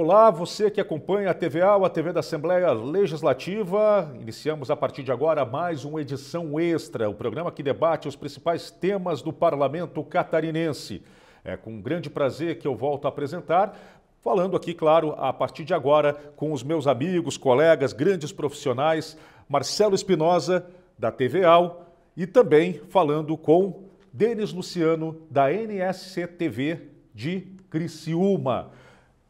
Olá, você que acompanha a TVA a TV da Assembleia Legislativa. Iniciamos a partir de agora mais uma edição extra, o programa que debate os principais temas do parlamento catarinense. É com grande prazer que eu volto a apresentar falando aqui, claro, a partir de agora, com os meus amigos, colegas, grandes profissionais, Marcelo Espinosa, da TVA, e também falando com Denis Luciano, da NSC TV de Criciúma.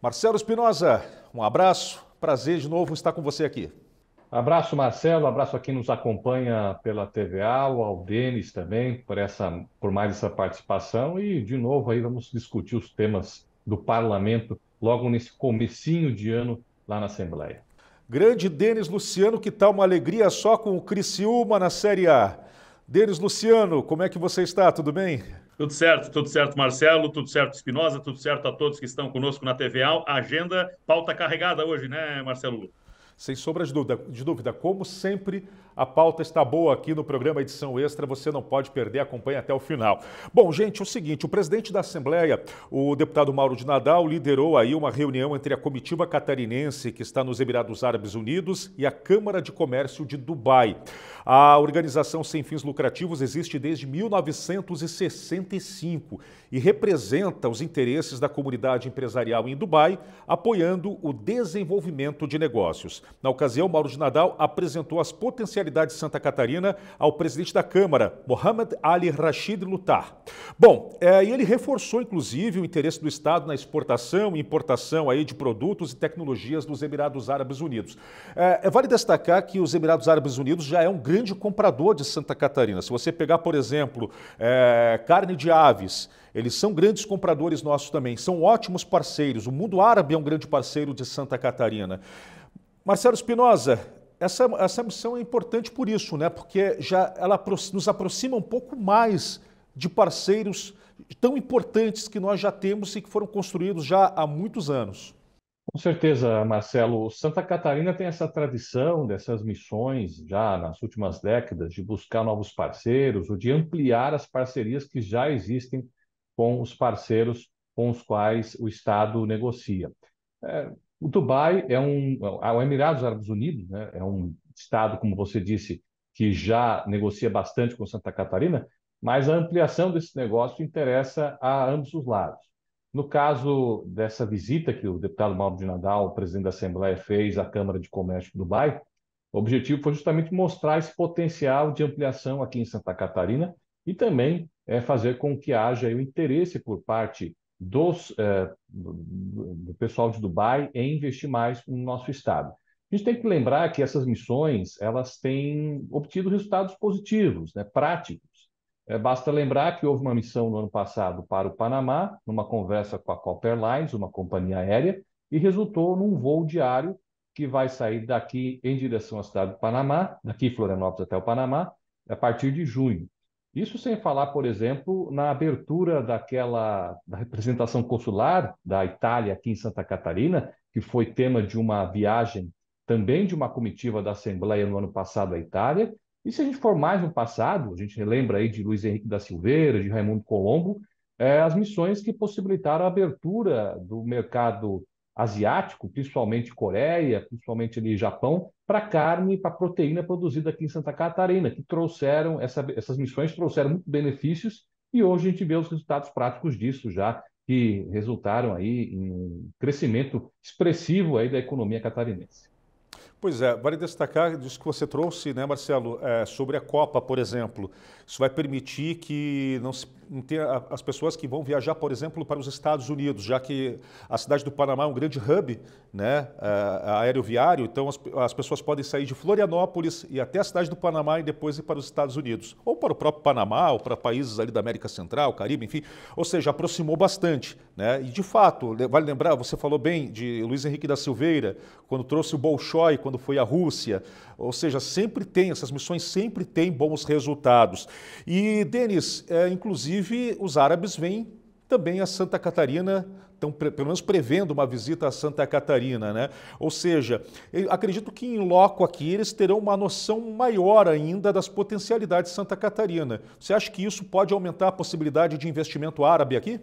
Marcelo Espinosa, um abraço, prazer de novo estar com você aqui. Abraço, Marcelo, abraço a quem nos acompanha pela TVA, ao Denis também, por, essa, por mais essa participação. E, de novo, aí vamos discutir os temas do parlamento logo nesse comecinho de ano lá na Assembleia. Grande Denis Luciano, que tal uma alegria só com o Criciúma na Série A. Denis Luciano, como é que você está? Tudo bem? Tudo certo, tudo certo, Marcelo, tudo certo, Espinosa, tudo certo a todos que estão conosco na TVA. Agenda, pauta carregada hoje, né, Marcelo? Sem sombras de dúvida, como sempre, a pauta está boa aqui no programa Edição Extra, você não pode perder, acompanhe até o final. Bom, gente, é o seguinte, o presidente da Assembleia, o deputado Mauro de Nadal, liderou aí uma reunião entre a comitiva catarinense que está nos Emirados Árabes Unidos e a Câmara de Comércio de Dubai. A organização sem fins lucrativos existe desde 1965 e representa os interesses da comunidade empresarial em Dubai, apoiando o desenvolvimento de negócios. Na ocasião, Mauro de Nadal apresentou as potencialidades de Santa Catarina ao presidente da Câmara, Mohamed Ali Rashid Lutar. Bom, é, ele reforçou inclusive o interesse do Estado na exportação e importação aí de produtos e tecnologias dos Emirados Árabes Unidos. É, é, vale destacar que os Emirados Árabes Unidos já é um grande comprador de Santa Catarina. Se você pegar, por exemplo, é, carne de aves eles são grandes compradores nossos também, são ótimos parceiros. O mundo árabe é um grande parceiro de Santa Catarina. Marcelo Espinosa, essa, essa missão é importante por isso, né? Porque já ela nos aproxima um pouco mais de parceiros tão importantes que nós já temos e que foram construídos já há muitos anos. Com certeza, Marcelo. Santa Catarina tem essa tradição dessas missões já nas últimas décadas de buscar novos parceiros ou de ampliar as parcerias que já existem com os parceiros com os quais o Estado negocia. É, o Dubai é um. É, o Emirados Árabes Unidos né, é um Estado, como você disse, que já negocia bastante com Santa Catarina, mas a ampliação desse negócio interessa a ambos os lados. No caso dessa visita que o deputado Mauro de Nadal, presidente da Assembleia, fez à Câmara de Comércio do Dubai, o objetivo foi justamente mostrar esse potencial de ampliação aqui em Santa Catarina e também é fazer com que haja o interesse por parte dos, é, do pessoal de Dubai em investir mais no nosso Estado. A gente tem que lembrar que essas missões elas têm obtido resultados positivos, né, práticos. É, basta lembrar que houve uma missão no ano passado para o Panamá, numa conversa com a Copa Airlines, uma companhia aérea, e resultou num voo diário que vai sair daqui em direção à cidade do Panamá, daqui Florianópolis até o Panamá, a partir de junho. Isso sem falar, por exemplo, na abertura daquela da representação consular da Itália aqui em Santa Catarina, que foi tema de uma viagem também de uma comitiva da Assembleia no ano passado à Itália. E se a gente for mais no passado, a gente lembra aí de Luiz Henrique da Silveira, de Raimundo Colombo, eh, as missões que possibilitaram a abertura do mercado asiático, principalmente Coreia, principalmente ali Japão, para carne e para proteína produzida aqui em Santa Catarina, que trouxeram essa, essas missões trouxeram muitos benefícios e hoje a gente vê os resultados práticos disso já que resultaram aí em crescimento expressivo aí da economia catarinense. Pois é, vale destacar disso que você trouxe, né, Marcelo, é, sobre a Copa, por exemplo. Isso vai permitir que não se ter as pessoas que vão viajar, por exemplo, para os Estados Unidos, já que a cidade do Panamá é um grande hub né, eh, viário então as, as pessoas podem sair de Florianópolis e até a cidade do Panamá e depois ir para os Estados Unidos, ou para o próprio Panamá, ou para países ali da América Central, Caribe, enfim, ou seja, aproximou bastante. Né? E de fato, vale lembrar, você falou bem de Luiz Henrique da Silveira, quando trouxe o Bolshoi, quando foi à Rússia, ou seja, sempre tem, essas missões sempre têm bons resultados. E, Denis, é, inclusive, os árabes vêm também a Santa Catarina estão pelo menos prevendo uma visita a Santa Catarina, né? Ou seja, acredito que em loco aqui eles terão uma noção maior ainda das potencialidades de Santa Catarina. Você acha que isso pode aumentar a possibilidade de investimento árabe aqui?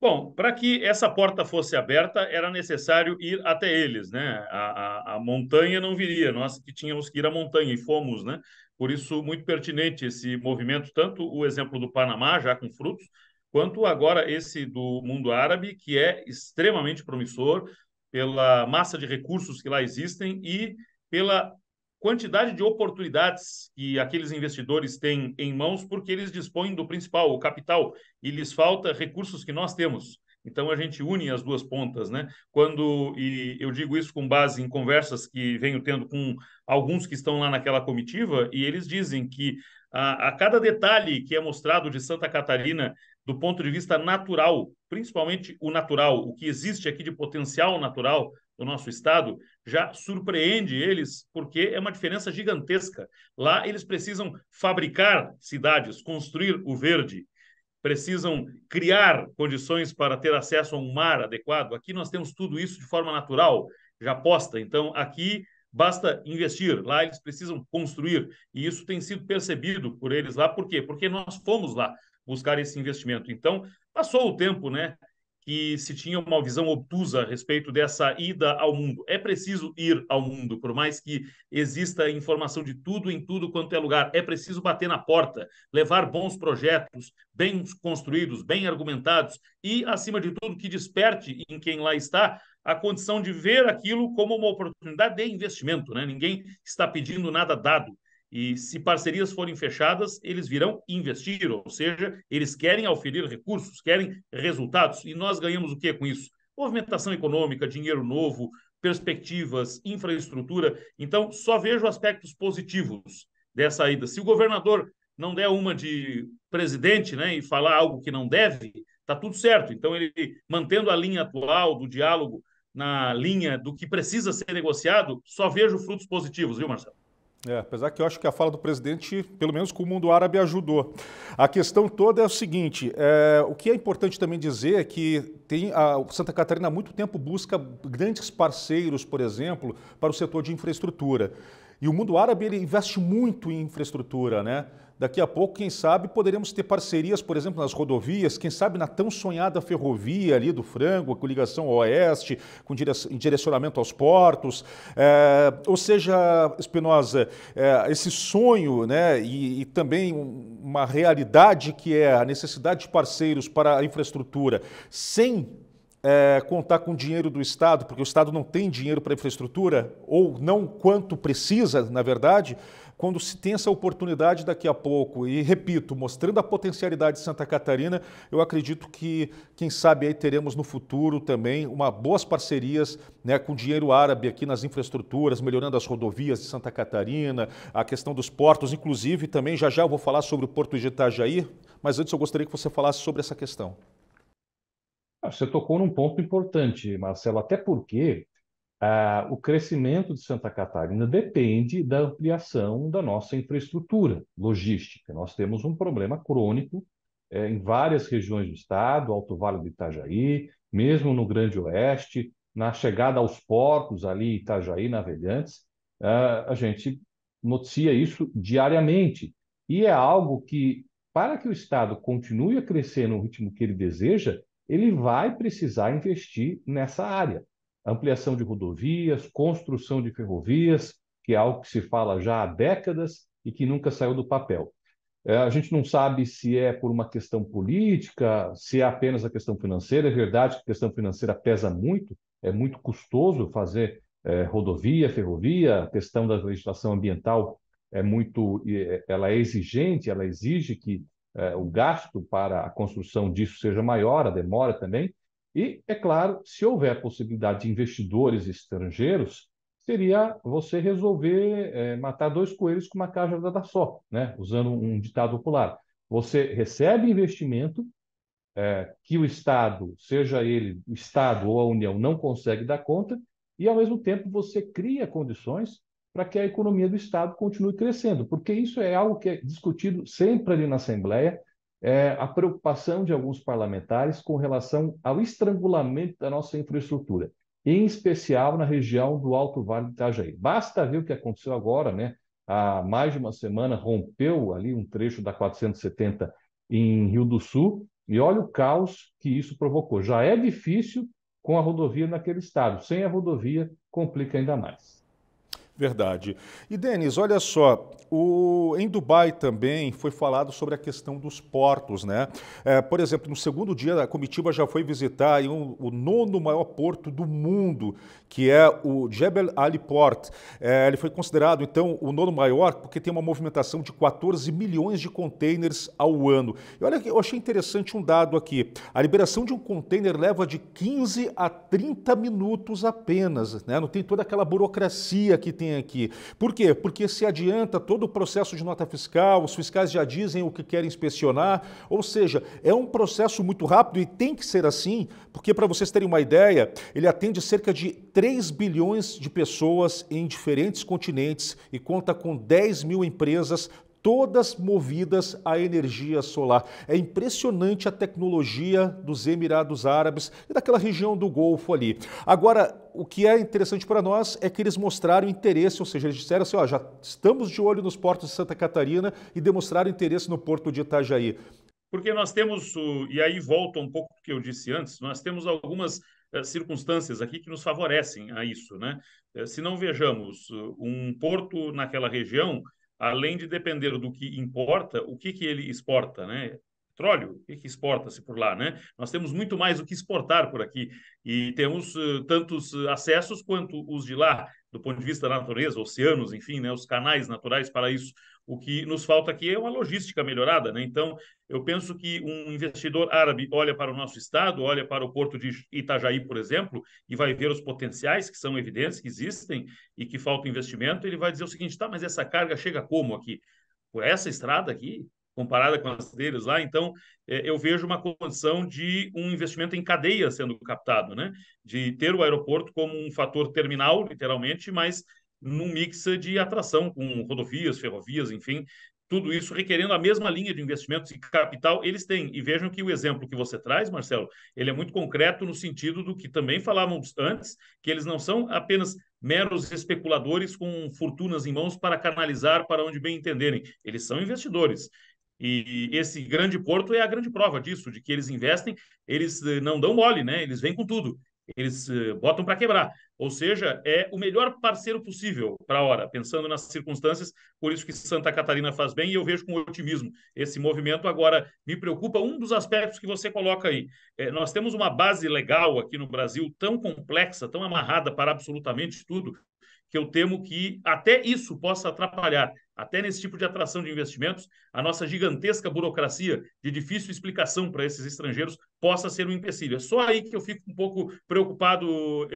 Bom, para que essa porta fosse aberta, era necessário ir até eles, né? A, a, a, montanha não viria, nós que tínhamos que ir à montanha e fomos, né? Por isso, muito pertinente esse movimento, tanto o exemplo do Panamá, já com frutos, quanto agora esse do mundo árabe, que é extremamente promissor pela massa de recursos que lá existem e pela quantidade de oportunidades que aqueles investidores têm em mãos, porque eles dispõem do principal, o capital, e lhes falta recursos que nós temos. Então a gente une as duas pontas, né? Quando e eu digo isso com base em conversas que venho tendo com alguns que estão lá naquela comitiva e eles dizem que a, a cada detalhe que é mostrado de Santa Catarina do ponto de vista natural, principalmente o natural, o que existe aqui de potencial natural, do nosso estado já surpreende eles, porque é uma diferença gigantesca. Lá eles precisam fabricar cidades, construir o verde, precisam criar condições para ter acesso a um mar adequado. Aqui nós temos tudo isso de forma natural, já posta. Então, aqui basta investir, lá eles precisam construir. E isso tem sido percebido por eles lá, por quê? Porque nós fomos lá buscar esse investimento. Então, passou o tempo, né? que se tinha uma visão obtusa a respeito dessa ida ao mundo. É preciso ir ao mundo, por mais que exista informação de tudo em tudo quanto é lugar. É preciso bater na porta, levar bons projetos, bem construídos, bem argumentados e, acima de tudo, que desperte em quem lá está a condição de ver aquilo como uma oportunidade de investimento. Né? Ninguém está pedindo nada dado. E se parcerias forem fechadas, eles virão investir, ou seja, eles querem oferir recursos, querem resultados. E nós ganhamos o que com isso? Movimentação econômica, dinheiro novo, perspectivas, infraestrutura. Então, só vejo aspectos positivos dessa ida. Se o governador não der uma de presidente né, e falar algo que não deve, está tudo certo. Então, ele mantendo a linha atual do diálogo na linha do que precisa ser negociado, só vejo frutos positivos, viu, Marcelo? É, apesar que eu acho que a fala do presidente, pelo menos com o mundo árabe, ajudou. A questão toda é o seguinte: é, o que é importante também dizer é que tem a Santa Catarina há muito tempo busca grandes parceiros, por exemplo, para o setor de infraestrutura. E o mundo árabe ele investe muito em infraestrutura, né? Daqui a pouco, quem sabe, poderemos ter parcerias, por exemplo, nas rodovias, quem sabe na tão sonhada ferrovia ali do Frango, com ligação oeste, com direcionamento aos portos. É, ou seja, Espinosa, é, esse sonho né, e, e também uma realidade que é a necessidade de parceiros para a infraestrutura, sem é, contar com dinheiro do Estado, porque o Estado não tem dinheiro para infraestrutura, ou não quanto precisa, na verdade, quando se tem essa oportunidade daqui a pouco, e repito, mostrando a potencialidade de Santa Catarina, eu acredito que, quem sabe, aí teremos no futuro também uma boas parcerias né, com dinheiro árabe aqui nas infraestruturas, melhorando as rodovias de Santa Catarina, a questão dos portos, inclusive também já já eu vou falar sobre o Porto de Itajaí, mas antes eu gostaria que você falasse sobre essa questão. Ah, você tocou num ponto importante, Marcelo, até porque ah, o crescimento de Santa Catarina depende da ampliação da nossa infraestrutura logística. Nós temos um problema crônico eh, em várias regiões do estado, Alto Vale do Itajaí, mesmo no Grande Oeste, na chegada aos portos ali Itajaí, Navegantes, ah, a gente noticia isso diariamente. E é algo que, para que o Estado continue a crescer no ritmo que ele deseja, ele vai precisar investir nessa área ampliação de rodovias, construção de ferrovias, que é algo que se fala já há décadas e que nunca saiu do papel. É, a gente não sabe se é por uma questão política, se é apenas a questão financeira. É verdade que a questão financeira pesa muito, é muito custoso fazer é, rodovia, ferrovia. A questão da legislação ambiental é muito, é, ela é exigente, ela exige que é, o gasto para a construção disso seja maior, a demora também. E, é claro, se houver possibilidade de investidores estrangeiros, seria você resolver é, matar dois coelhos com uma caixa da só, né? usando um ditado popular. Você recebe investimento é, que o Estado, seja ele o Estado ou a União, não consegue dar conta, e, ao mesmo tempo, você cria condições para que a economia do Estado continue crescendo, porque isso é algo que é discutido sempre ali na Assembleia, é, a preocupação de alguns parlamentares com relação ao estrangulamento da nossa infraestrutura, em especial na região do Alto Vale do Itajaí. Basta ver o que aconteceu agora, né? Há mais de uma semana rompeu ali um trecho da 470 em Rio do Sul, e olha o caos que isso provocou. Já é difícil com a rodovia naquele estado, sem a rodovia complica ainda mais. Verdade. E Denis, olha só, o, em Dubai também foi falado sobre a questão dos portos, né? É, por exemplo, no segundo dia a comitiva já foi visitar um, o nono maior porto do mundo, que é o Jebel Ali Port. É, ele foi considerado então o nono maior porque tem uma movimentação de 14 milhões de containers ao ano. E olha que eu achei interessante um dado aqui: a liberação de um container leva de 15 a 30 minutos apenas, né? Não tem toda aquela burocracia que tem aqui. Por quê? Porque se adianta todo o processo de nota fiscal, os fiscais já dizem o que querem inspecionar, ou seja, é um processo muito rápido e tem que ser assim, porque para vocês terem uma ideia, ele atende cerca de 3 bilhões de pessoas em diferentes continentes e conta com 10 mil empresas todas movidas a energia solar. É impressionante a tecnologia dos Emirados Árabes e daquela região do Golfo ali. Agora, o que é interessante para nós é que eles mostraram interesse, ou seja, eles disseram assim, ó, já estamos de olho nos portos de Santa Catarina e demonstraram interesse no porto de Itajaí. Porque nós temos, e aí volta um pouco o que eu disse antes, nós temos algumas eh, circunstâncias aqui que nos favorecem a isso, né? Eh, se não vejamos eh, um porto naquela região, além de depender do que importa, o que, que ele exporta, né? Petróleo, o que, que exporta-se por lá, né? Nós temos muito mais o que exportar por aqui e temos uh, tantos eh, acessos quanto os de lá, do ponto de vista da natureza, oceanos, enfim, né? Os canais naturais para isso. O que nos falta aqui é uma logística melhorada. Né? Então, eu penso que um investidor árabe olha para o nosso estado, olha para o porto de Itajaí, por exemplo, e vai ver os potenciais que são evidentes, que existem e que falta investimento, ele vai dizer o seguinte: tá, mas essa carga chega como aqui? Por essa estrada aqui? comparada com as deles lá. Então, é, eu vejo uma condição de um investimento em cadeia sendo captado, né? De ter o aeroporto como um fator terminal, literalmente, mas num mix de atração com rodovias, ferrovias, enfim, tudo isso requerendo a mesma linha de investimentos e capital, eles têm. E vejam que o exemplo que você traz, Marcelo, ele é muito concreto no sentido do que também falávamos antes, que eles não são apenas meros especuladores com fortunas em mãos para canalizar para onde bem entenderem. Eles são investidores. E esse grande porto é a grande prova disso, de que eles investem, eles eh, não dão mole, né? Eles vêm com tudo. Eles eh, botam para quebrar. Ou seja, é o melhor parceiro possível para a hora, pensando nas circunstâncias, por isso que Santa Catarina faz bem e eu vejo com otimismo esse movimento. Agora, me preocupa um dos aspectos que você coloca aí. É, nós temos uma base legal aqui no Brasil tão complexa, tão amarrada para absolutamente tudo, que eu temo que até isso possa atrapalhar até nesse tipo de atração de investimentos, a nossa gigantesca burocracia de difícil explicação para esses estrangeiros possa ser um empecilho. É só aí que eu fico um pouco preocupado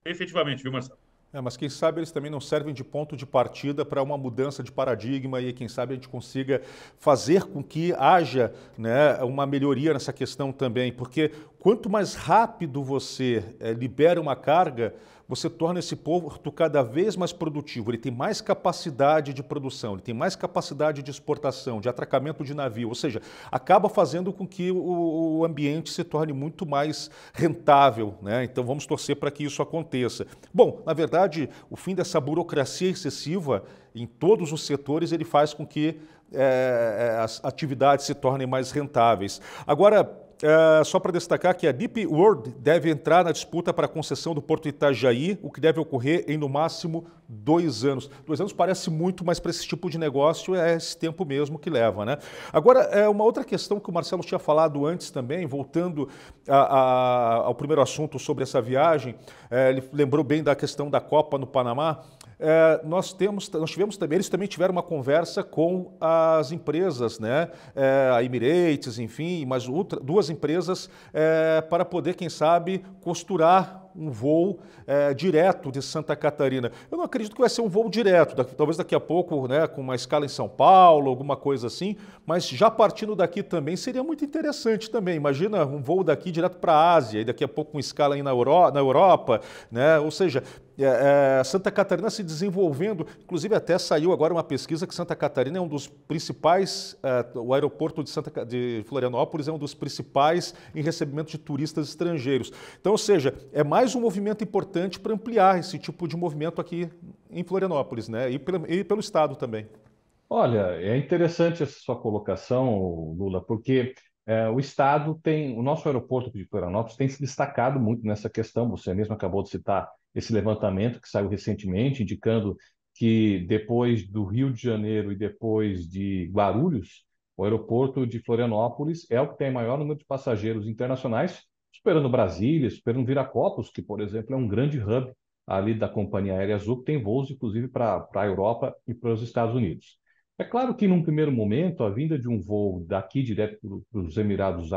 efetivamente, viu, Marcelo? É, mas quem sabe eles também não servem de ponto de partida para uma mudança de paradigma e quem sabe a gente consiga fazer com que haja né, uma melhoria nessa questão também, porque Quanto mais rápido você é, libera uma carga, você torna esse porto cada vez mais produtivo. Ele tem mais capacidade de produção, ele tem mais capacidade de exportação, de atracamento de navio. Ou seja, acaba fazendo com que o, o ambiente se torne muito mais rentável. Né? Então vamos torcer para que isso aconteça. Bom, na verdade, o fim dessa burocracia excessiva em todos os setores ele faz com que é, as atividades se tornem mais rentáveis. Agora, Uh, só para destacar que a Deep World deve entrar na disputa para a concessão do Porto Itajaí, o que deve ocorrer em no máximo dois anos. Dois anos parece muito, mas para esse tipo de negócio é esse tempo mesmo que leva, né? Agora, é uma outra questão que o Marcelo tinha falado antes também, voltando a, a, ao primeiro assunto sobre essa viagem, é, ele lembrou bem da questão da Copa no Panamá é, nós, temos, nós tivemos também, eles também tiveram uma conversa com as empresas, né? É, a Emirates, enfim, mais outra, duas empresas é, para poder, quem sabe, costurar um voo é, direto de Santa Catarina. Eu não acredito que vai ser um voo direto, talvez daqui a pouco, né, com uma escala em São Paulo, alguma coisa assim, mas já partindo daqui também seria muito interessante também. Imagina um voo daqui direto para a Ásia e daqui a pouco com escala aí na, Euro, na Europa, né? Ou seja, é, é, Santa Catarina se desenvolvendo. Inclusive, até saiu agora uma pesquisa que Santa Catarina é um dos principais, é, o aeroporto de, Santa, de Florianópolis é um dos principais em recebimento de turistas estrangeiros. Então, ou seja, é mais mais um movimento importante para ampliar esse tipo de movimento aqui em Florianópolis, né? E, e pelo Estado também. Olha, é interessante essa sua colocação, Lula, porque é, o Estado tem, o nosso aeroporto de Florianópolis tem se destacado muito nessa questão. Você mesmo acabou de citar esse levantamento que saiu recentemente, indicando que depois do Rio de Janeiro e depois de Guarulhos, o aeroporto de Florianópolis é o que tem maior número de passageiros internacionais superando Brasília, superando Viracopos, que, por exemplo, é um grande hub ali da Companhia Aérea Azul, que tem voos, inclusive, para a Europa e para os Estados Unidos. É claro que, num primeiro momento, a vinda de um voo daqui direto para os Emirados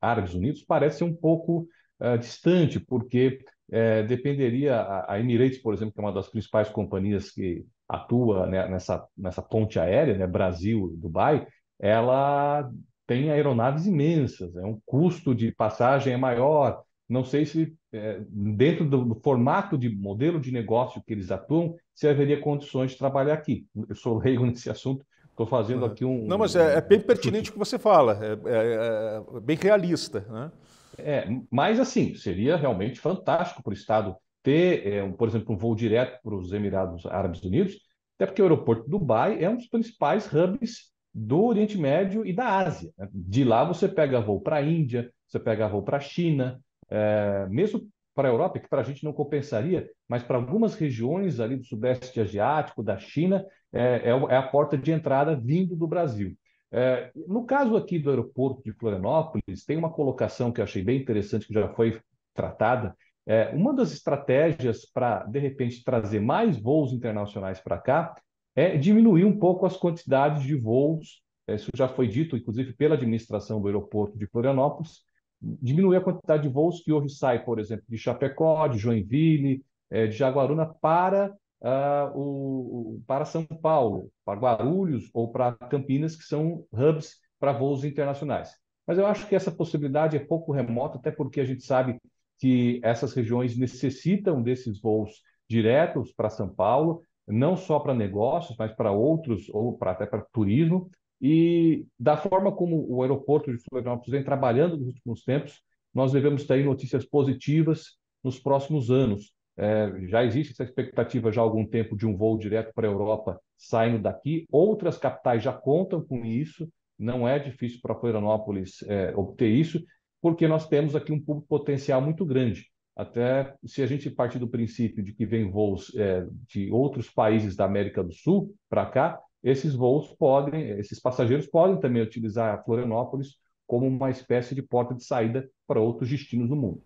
Árabes Unidos parece um pouco uh, distante, porque uh, dependeria a, a, Emirates, por exemplo, que é uma das principais companhias que atua né, nessa, nessa ponte aérea, né, Brasil-Dubai, ela tem aeronaves imensas, é um custo de passagem é maior. Não sei se é, dentro do, do, formato de modelo de negócio que eles atuam, se haveria condições de trabalhar aqui. Eu sou leigo nesse assunto, estou fazendo aqui um. Não, mas é, é bem pertinente o que você fala, é, é, é bem realista, né? É, mas assim seria realmente fantástico para o Estado ter, é, um, por exemplo, um voo direto para os Emirados Árabes Unidos, até porque o aeroporto de Dubai é um dos principais hubs do Oriente Médio e da Ásia. Né? De lá você pega voo para a Índia, você pega voo para a China, é, mesmo para a Europa, que para a gente não compensaria, mas para algumas regiões ali do Sudeste Asiático, da China, é, é, é a porta de entrada vindo do Brasil. É, no caso aqui do aeroporto de Florianópolis, tem uma colocação que eu achei bem interessante, que já foi tratada. É, uma das estratégias para, de repente, trazer mais voos internacionais para cá é diminuir um pouco as quantidades de voos, é, isso já foi dito, inclusive, pela administração do aeroporto de Florianópolis, diminuir a quantidade de voos que hoje sai, por exemplo, de Chapecó, de Joinville, é, de Jaguaruna para, uh, o, para São Paulo, para Guarulhos ou para Campinas, que são hubs para voos internacionais. Mas eu acho que essa possibilidade é pouco remota, até porque a gente sabe que essas regiões necessitam desses voos diretos para São Paulo, não só para negócios, mas para outros, ou pra, até para turismo, e da forma como o aeroporto de Florianópolis vem trabalhando nos últimos tempos, nós devemos ter notícias positivas nos próximos anos. É, já existe essa expectativa já há algum tempo de um voo direto para a Europa saindo daqui. Outras capitais já contam com isso. Não é difícil para Florianópolis é, obter isso, porque nós temos aqui um público potencial muito grande. Até se a gente partir do princípio de que vem voos é, de outros países da América do Sul para cá, esses voos podem, esses passageiros podem também utilizar Florianópolis como uma espécie de porta de saída para outros destinos no mundo.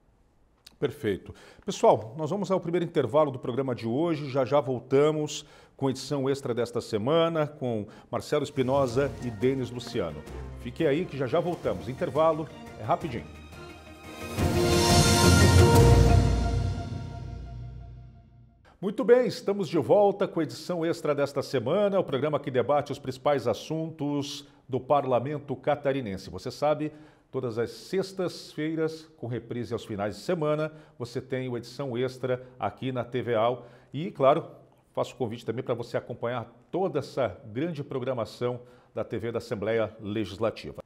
Perfeito. Pessoal, nós vamos ao primeiro intervalo do programa de hoje. Já já voltamos com edição extra desta semana com Marcelo Espinosa e Denis Luciano. Fique aí que já já voltamos. Intervalo é rapidinho. Muito bem, estamos de volta com a edição extra desta semana, o programa que debate os principais assuntos do parlamento catarinense. Você sabe, todas as sextas-feiras, com reprise aos finais de semana, você tem a edição extra aqui na TVAL. E, claro, faço o convite também para você acompanhar toda essa grande programação da TV da Assembleia Legislativa.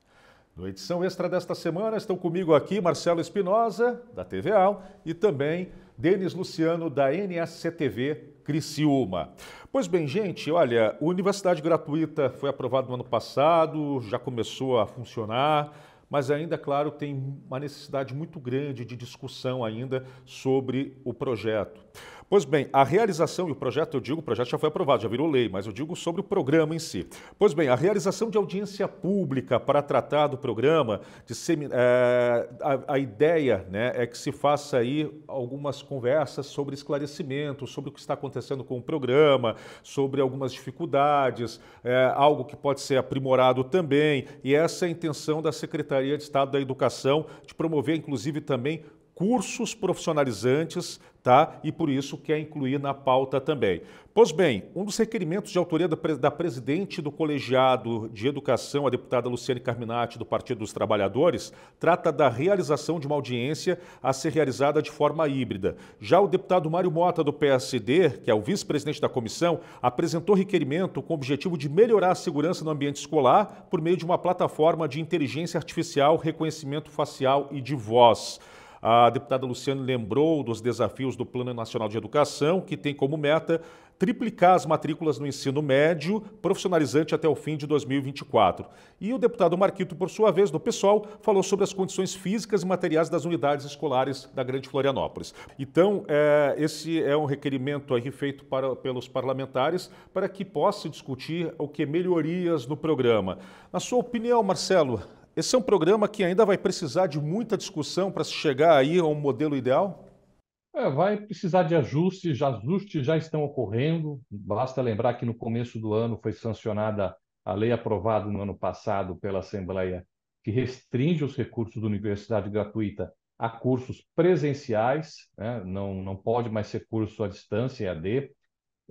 No edição extra desta semana estão comigo aqui Marcelo Espinosa, da TVAL, e também Denis Luciano, da NSCTV Criciúma. Pois bem, gente, olha, a Universidade Gratuita foi aprovada no ano passado, já começou a funcionar, mas ainda, claro, tem uma necessidade muito grande de discussão ainda sobre o projeto. Pois bem, a realização e o projeto, eu digo, o projeto já foi aprovado, já virou lei, mas eu digo sobre o programa em si. Pois bem, a realização de audiência pública para tratar do programa, de é, a, a, ideia né, é que se faça aí algumas conversas sobre esclarecimento, sobre o que está acontecendo com o programa, sobre algumas dificuldades, é, algo que pode ser aprimorado também. E essa é a intenção da Secretaria de Estado da Educação de promover, inclusive, também cursos profissionalizantes, tá? E por isso quer incluir na pauta também. Pois bem, um dos requerimentos de autoria da, presidente do colegiado de educação, a deputada Luciane Carminati, do Partido dos Trabalhadores, trata da realização de uma audiência a ser realizada de forma híbrida. Já o deputado Mário Mota, do PSD, que é o vice-presidente da comissão, apresentou requerimento com o objetivo de melhorar a segurança no ambiente escolar por meio de uma plataforma de inteligência artificial, reconhecimento facial e de voz. A deputada Luciane lembrou dos desafios do Plano Nacional de Educação, que tem como meta triplicar as matrículas no ensino médio profissionalizante até o fim de 2024. E o deputado Marquito, por sua vez, do PSOL, falou sobre as condições físicas e materiais das unidades escolares da Grande Florianópolis. Então, é, esse é um requerimento aí feito para, pelos parlamentares para que possa discutir o que melhorias no programa. Na sua opinião, Marcelo, esse é um programa que ainda vai precisar de muita discussão para se chegar aí a um modelo ideal? É, vai precisar de ajustes, já ajustes já estão ocorrendo. Basta lembrar que no começo do ano foi sancionada a lei aprovada no ano passado pela Assembleia, que restringe os recursos da universidade gratuita a cursos presenciais, né? não, não pode mais ser curso à distância, EAD,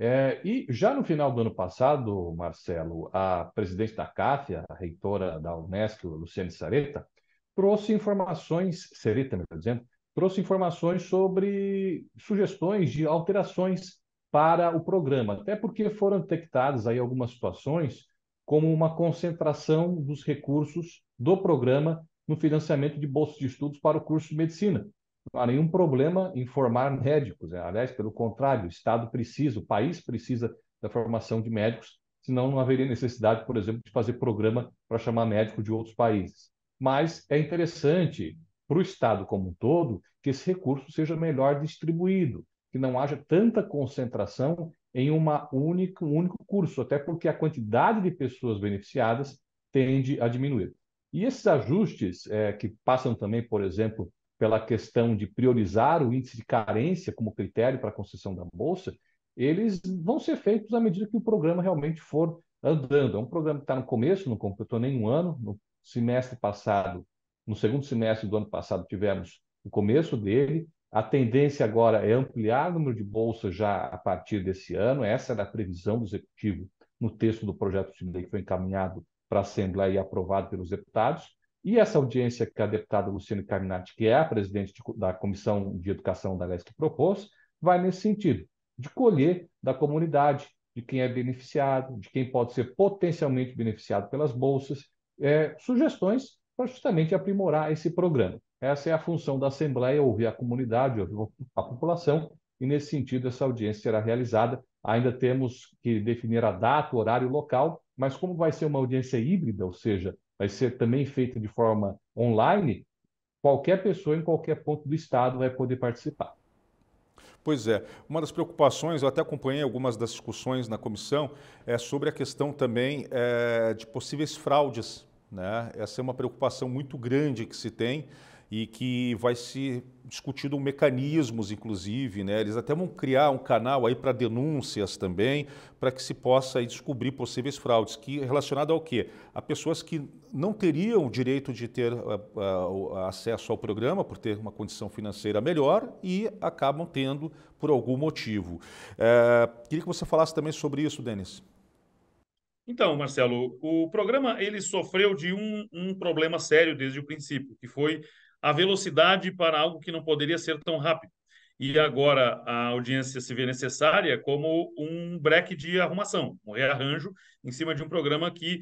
é, e já no final do ano passado, Marcelo, a presidente da CAFIA, a reitora da Unesco, Luciane Sareta, trouxe informações, Sereta, melhor dizendo, trouxe informações sobre sugestões de alterações para o programa, até porque foram detectadas aí algumas situações como uma concentração dos recursos do programa no financiamento de bolsas de estudos para o curso de medicina. Não há nenhum problema em formar médicos. Né? Aliás, pelo contrário, o Estado precisa, o país precisa da formação de médicos, senão não haveria necessidade, por exemplo, de fazer programa para chamar médicos de outros países. Mas é interessante para o Estado como um todo que esse recurso seja melhor distribuído, que não haja tanta concentração em uma única, um único curso, até porque a quantidade de pessoas beneficiadas tende a diminuir. E esses ajustes é, que passam também, por exemplo, pela questão de priorizar o índice de carência como critério para a concessão da bolsa, eles vão ser feitos à medida que o programa realmente for andando. É um programa que está no começo, não completou nenhum ano. No semestre passado, no segundo semestre do ano passado, tivemos o começo dele. A tendência agora é ampliar o número de bolsas já a partir desse ano. Essa era a previsão do executivo no texto do projeto de lei que foi encaminhado para a Assembleia e aprovado pelos deputados. E essa audiência que a deputada Luciane Carminati, que é a presidente de, da Comissão de Educação da LESC, propôs, vai nesse sentido, de colher da comunidade, de quem é beneficiado, de quem pode ser potencialmente beneficiado pelas bolsas, é, sugestões para justamente aprimorar esse programa. Essa é a função da Assembleia, ouvir a comunidade, ouvir a população, e nesse sentido essa audiência será realizada. Ainda temos que definir a data, o horário o local, mas como vai ser uma audiência híbrida, ou seja, vai ser também feita de forma online, qualquer pessoa em qualquer ponto do estado vai poder participar. Pois é, uma das preocupações, eu até acompanhei algumas das discussões na comissão, é sobre a questão também é, de possíveis fraudes. Né? Essa é uma preocupação muito grande que se tem e que vai ser discutido mecanismos, inclusive, né? Eles até vão criar um canal aí para denúncias também, para que se possa descobrir possíveis fraudes, que relacionado ao quê? A pessoas que não teriam o direito de ter uh, uh, acesso ao programa por ter uma condição financeira melhor e acabam tendo por algum motivo. Uh, queria que você falasse também sobre isso, Denis. Então, Marcelo, o programa ele sofreu de um, um problema sério desde o princípio, que foi a velocidade para algo que não poderia ser tão rápido. E agora a audiência se vê necessária como um breque de arrumação, um rearranjo em cima de um programa que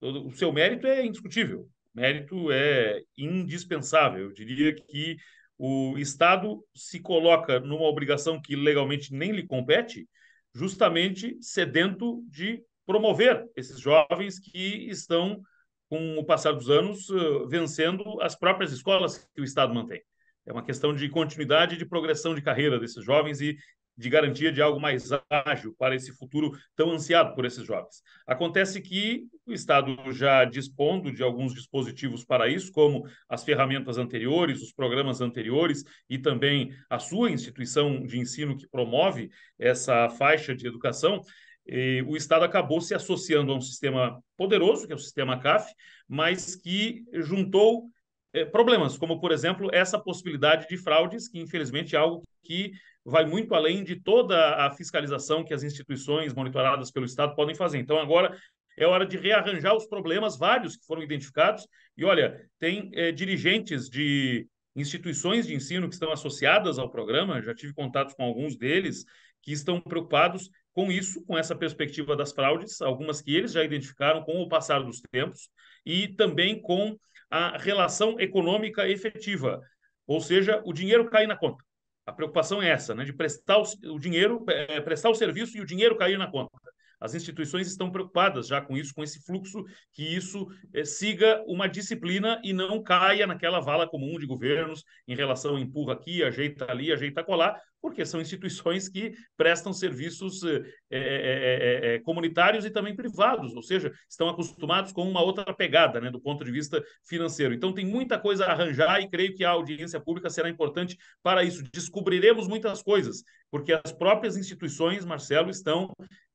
o seu mérito é indiscutível, mérito é indispensável. Eu diria que o Estado se coloca numa obrigação que legalmente nem lhe compete, justamente sedento de promover esses jovens que estão com o passar dos anos, eh, vencendo as próprias escolas que o Estado mantém. É uma questão de continuidade e de progressão de carreira desses jovens e de garantia de algo mais ágil para esse futuro tão ansiado por esses jovens. Acontece que o Estado já dispondo de alguns dispositivos para isso, como as ferramentas anteriores, os programas anteriores e também a sua instituição de ensino que promove essa faixa de educação, e o Estado acabou se associando a um sistema poderoso, que é o sistema CAF, mas que juntou eh, problemas, como, por exemplo, essa possibilidade de fraudes, que infelizmente é algo que vai muito além de toda a fiscalização que as instituições monitoradas pelo Estado podem fazer. Então, agora é hora de rearranjar os problemas, vários que foram identificados. E olha, tem eh, dirigentes de instituições de ensino que estão associadas ao programa, já tive contato com alguns deles, que estão preocupados com isso, com essa perspectiva das fraudes, algumas que eles já identificaram com o passar dos tempos, e também com a relação econômica efetiva, ou seja, o dinheiro cair na conta. A preocupação é essa, né, de prestar o, dinheiro, é, é, prestar o serviço e o dinheiro cair na conta. As instituições estão preocupadas já com isso, com esse fluxo, que isso é, siga uma disciplina e não caia naquela vala comum de governos em relação a empurra aqui, ajeita ali, ajeita colar, porque são instituições que prestam serviços é, é, é, comunitários e também privados, ou seja, estão acostumados com uma outra pegada, né, do ponto de vista financeiro. Então, tem muita coisa a arranjar e creio que a audiência pública será importante para isso. Descobriremos muitas coisas, porque as próprias instituições, Marcelo, estão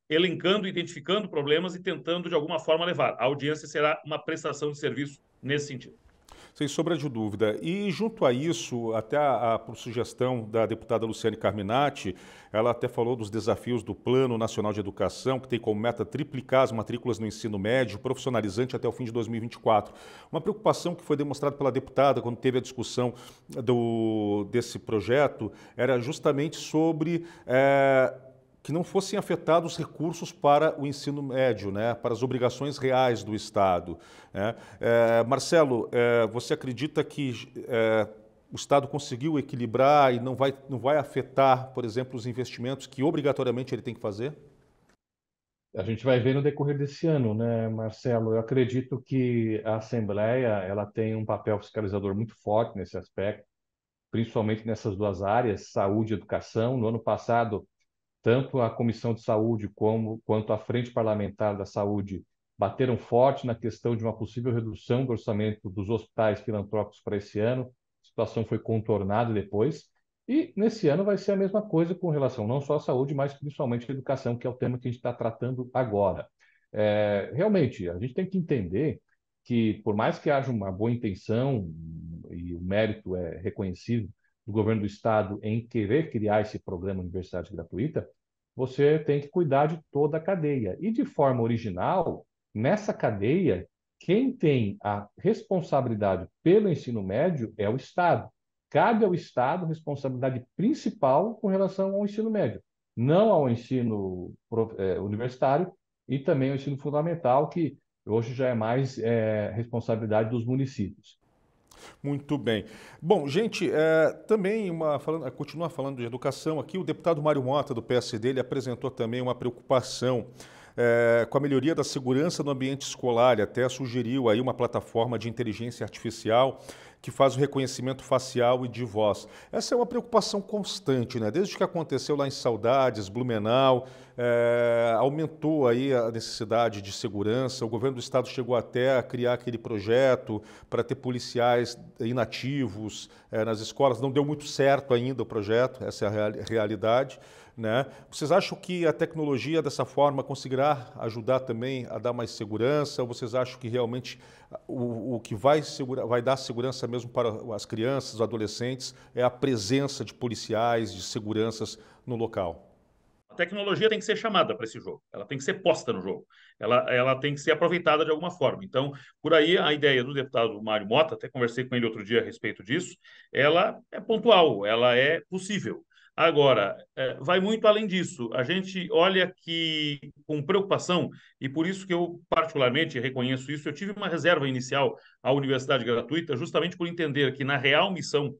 elencando, identificando problemas e tentando, de alguma forma, levar. A audiência será uma prestação de serviço nesse sentido. Sem sombra de dúvida. E junto a isso, até a, a sugestão da deputada Luciane Carminati, ela até falou dos desafios do Plano Nacional de Educação, que tem como meta triplicar as matrículas no ensino médio, profissionalizante até o fim de 2024. Uma preocupação que foi demonstrada pela deputada quando teve a discussão do, desse projeto era justamente sobre. É, que não fossem afetados recursos para o ensino médio, né, para as obrigações reais do Estado. Né? É, Marcelo, é, você acredita que é, o Estado conseguiu equilibrar e não vai, não vai afetar, por exemplo, os investimentos que obrigatoriamente ele tem que fazer? A gente vai ver no decorrer desse ano, né, Marcelo? Eu acredito que a Assembleia ela tem um papel fiscalizador muito forte nesse aspecto, principalmente nessas duas áreas, saúde e educação. No ano passado, tanto a Comissão de Saúde como, quanto a Frente Parlamentar da Saúde bateram forte na questão de uma possível redução do orçamento dos hospitais filantrópicos para esse ano. A situação foi contornada depois. E nesse ano vai ser a mesma coisa com relação não só à saúde, mas principalmente à educação, que é o tema que a gente está tratando agora. É, realmente, a gente tem que entender que, por mais que haja uma boa intenção, e o mérito é reconhecido do governo do estado em querer criar esse programa Universidade Gratuita, você tem que cuidar de toda a cadeia. E de forma original, nessa cadeia, quem tem a responsabilidade pelo ensino médio é o Estado. Cabe ao Estado responsabilidade principal com relação ao ensino médio, não ao ensino é, universitário e também ao ensino fundamental, que hoje já é mais é, responsabilidade dos municípios. Muito bem. Bom, gente, é, também uma falando, continuar falando de educação aqui, o deputado Mário Mota do PSD ele apresentou também uma preocupação é, com a melhoria da segurança no ambiente escolar, ele até sugeriu aí uma plataforma de inteligência artificial que faz o reconhecimento facial e de voz. Essa é uma preocupação constante, né? Desde que aconteceu lá em Saudades, Blumenau, é, aumentou aí a necessidade de segurança. O governo do estado chegou até a criar aquele projeto para ter policiais inativos é, nas escolas. Não deu muito certo ainda o projeto, essa é a real, realidade. Né? Vocês acham que a tecnologia dessa forma conseguirá ajudar também a dar mais segurança? Ou vocês acham que realmente ah, o, o que vai, segura, vai dar segurança mesmo para as crianças, os adolescentes, é a presença de policiais, de seguranças no local? A tecnologia tem que ser chamada para esse jogo, ela tem que ser posta no jogo, ela, ela tem que ser aproveitada de alguma forma. Então, por aí a ideia do deputado Mário Mota, até conversei com ele outro dia a respeito disso, ela é pontual, ela é possível. Agora, é, vai muito além disso. A gente olha que com preocupação, e por isso que eu particularmente reconheço isso, eu tive uma reserva inicial à universidade gratuita, justamente por entender que na real missão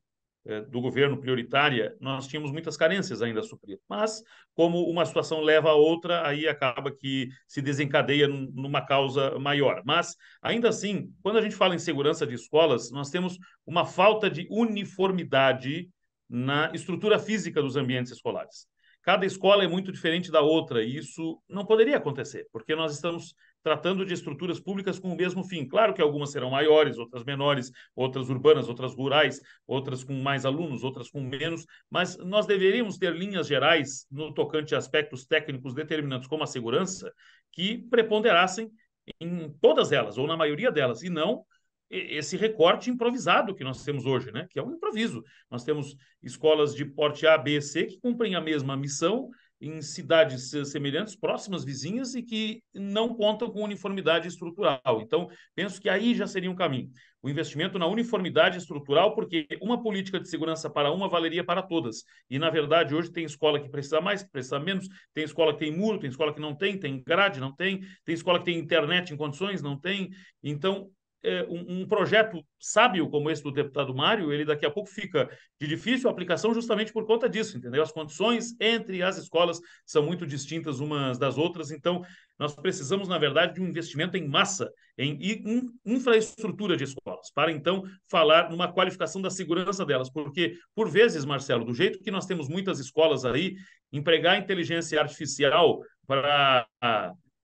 é, do governo prioritária, nós tínhamos muitas carências ainda a suprir. Mas, como uma situação leva a outra, aí acaba que se desencadeia numa causa maior. Mas, ainda assim, quando a gente fala em segurança de escolas, nós temos uma falta de uniformidade na estrutura física dos ambientes escolares. Cada escola é muito diferente da outra e isso não poderia acontecer, porque nós estamos tratando de estruturas públicas com o mesmo fim. Claro que algumas serão maiores, outras menores, outras urbanas, outras rurais, outras com mais alunos, outras com menos, mas nós deveríamos ter linhas gerais no tocante a aspectos técnicos determinantes, como a segurança, que preponderassem em todas elas, ou na maioria delas, e não esse recorte improvisado que nós temos hoje, né? que é um improviso. Nós temos escolas de porte A, B e C que cumprem a mesma missão em cidades semelhantes, próximas, vizinhas, e que não contam com uniformidade estrutural. Então, penso que aí já seria um caminho. O investimento na uniformidade estrutural, porque uma política de segurança para uma valeria para todas. E, na verdade, hoje tem escola que precisa mais, que precisa menos, tem escola que tem muro, tem escola que não tem, tem grade, não tem, tem escola que tem internet em condições, não tem. Então, é, um, um, projeto sábio como esse do deputado Mário, ele daqui a pouco fica de difícil aplicação justamente por conta disso, entendeu? As condições entre as escolas são muito distintas umas das outras, então nós precisamos, na verdade, de um investimento em massa, em, em infraestrutura de escolas, para então falar numa qualificação da segurança delas, porque por vezes, Marcelo, do jeito que nós temos muitas escolas aí, empregar inteligência artificial para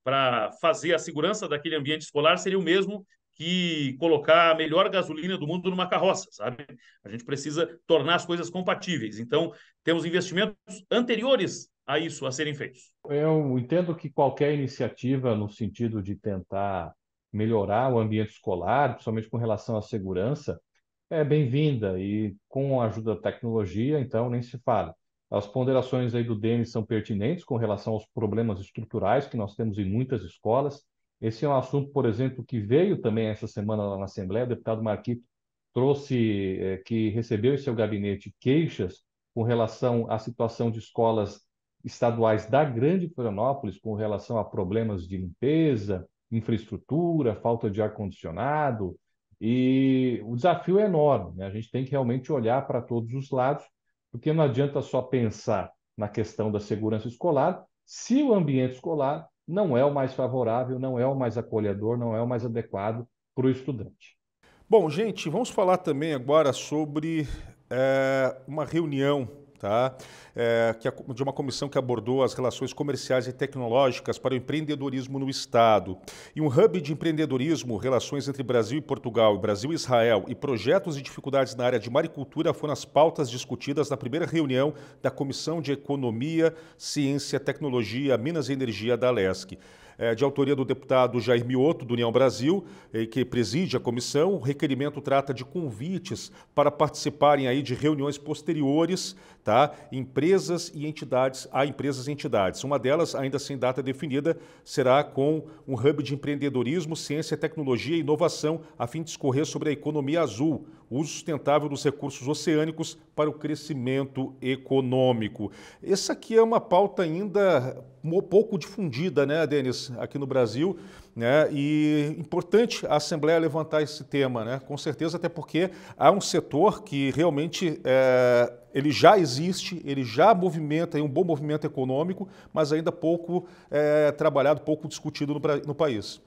para fazer a segurança daquele ambiente escolar seria o mesmo que colocar a melhor gasolina do mundo numa carroça, sabe? A gente precisa tornar as coisas compatíveis. Então, temos investimentos anteriores a isso a serem feitos. Eu entendo que qualquer iniciativa no sentido de tentar melhorar o ambiente escolar, principalmente com relação à segurança, é bem-vinda e com a ajuda da tecnologia, então nem se fala. As ponderações aí do Denis são pertinentes com relação aos problemas estruturais que nós temos em muitas escolas esse é um assunto, por exemplo, que veio também essa semana lá na Assembleia. O deputado Marquito trouxe é, que recebeu em seu gabinete queixas com relação à situação de escolas estaduais da Grande Florianópolis, com relação a problemas de limpeza, infraestrutura, falta de ar-condicionado. E o desafio é enorme. Né? A gente tem que realmente olhar para todos os lados, porque não adianta só pensar na questão da segurança escolar se o ambiente escolar não é o mais favorável, não é o mais acolhedor, não é o mais adequado para o estudante. Bom, gente, vamos falar também agora sobre é, uma reunião tá? É, que, de uma comissão que abordou as relações comerciais e tecnológicas para o empreendedorismo no Estado. E um hub de empreendedorismo, relações entre Brasil e Portugal, Brasil e Israel e projetos e dificuldades na área de maricultura foram as pautas discutidas na primeira reunião da Comissão de Economia, Ciência, Tecnologia, Minas e Energia da Alesc. É, de autoria do deputado Jair Mioto, do União Brasil, que preside a comissão. O requerimento trata de convites para participarem aí de reuniões posteriores, tá? Empresas e entidades, a empresas e entidades. Uma delas, ainda sem data definida, será com um hub de empreendedorismo, ciência, tecnologia e inovação, a fim de discorrer sobre a economia azul o uso sustentável dos recursos oceânicos para o crescimento econômico. Essa aqui é uma pauta ainda pouco difundida, né, Denis, aqui no Brasil, né? E importante a Assembleia levantar esse tema, né? Com certeza, até porque há um setor que realmente é, ele já existe, ele já movimenta é um bom movimento econômico, mas ainda pouco é, trabalhado, pouco discutido no, no país.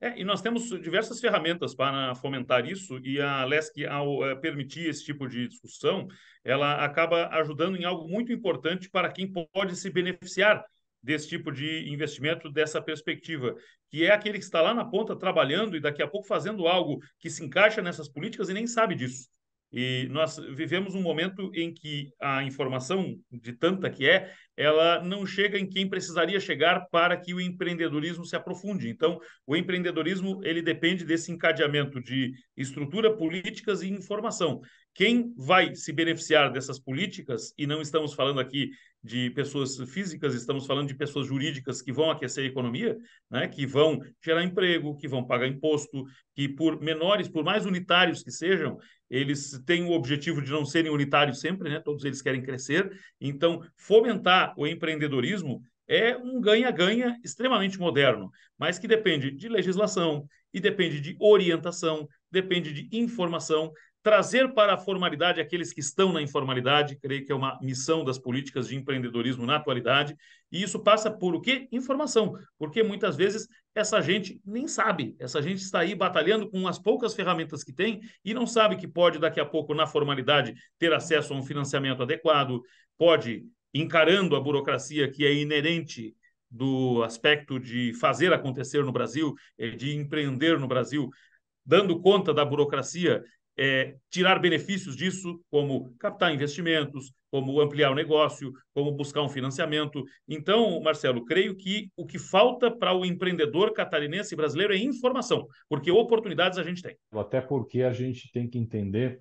É, e nós temos diversas ferramentas para fomentar isso, e a LESC, ao é, permitir esse tipo de discussão, ela acaba ajudando em algo muito importante para quem pode se beneficiar desse tipo de investimento, dessa perspectiva, que é aquele que está lá na ponta trabalhando e daqui a pouco fazendo algo que se encaixa nessas políticas e nem sabe disso. E nós vivemos um momento em que a informação, de tanta que é, ela não chega em quem precisaria chegar para que o empreendedorismo se aprofunde. Então, o empreendedorismo ele depende desse encadeamento de estrutura, políticas e informação. Quem vai se beneficiar dessas políticas, e não estamos falando aqui de pessoas físicas, estamos falando de pessoas jurídicas que vão aquecer a economia, né, que vão gerar emprego, que vão pagar imposto, que por menores, por mais unitários que sejam, eles têm o objetivo de não serem unitários sempre, né, todos eles querem crescer. Então, fomentar o empreendedorismo é um ganha-ganha extremamente moderno, mas que depende de legislação e depende de orientação, depende de informação, trazer para a formalidade aqueles que estão na informalidade, creio que é uma missão das políticas de empreendedorismo na atualidade, e isso passa por o quê? Informação, porque muitas vezes essa gente nem sabe, essa gente está aí batalhando com as poucas ferramentas que tem e não sabe que pode daqui a pouco na formalidade ter acesso a um financiamento adequado, pode encarando a burocracia que é inerente do aspecto de fazer acontecer no Brasil, eh, de empreender no Brasil, dando conta da burocracia é, tirar benefícios disso, como captar investimentos, como ampliar o negócio, como buscar um financiamento. Então, Marcelo, creio que o que falta para o empreendedor catarinense brasileiro é informação, porque oportunidades a gente tem. Até porque a gente tem que entender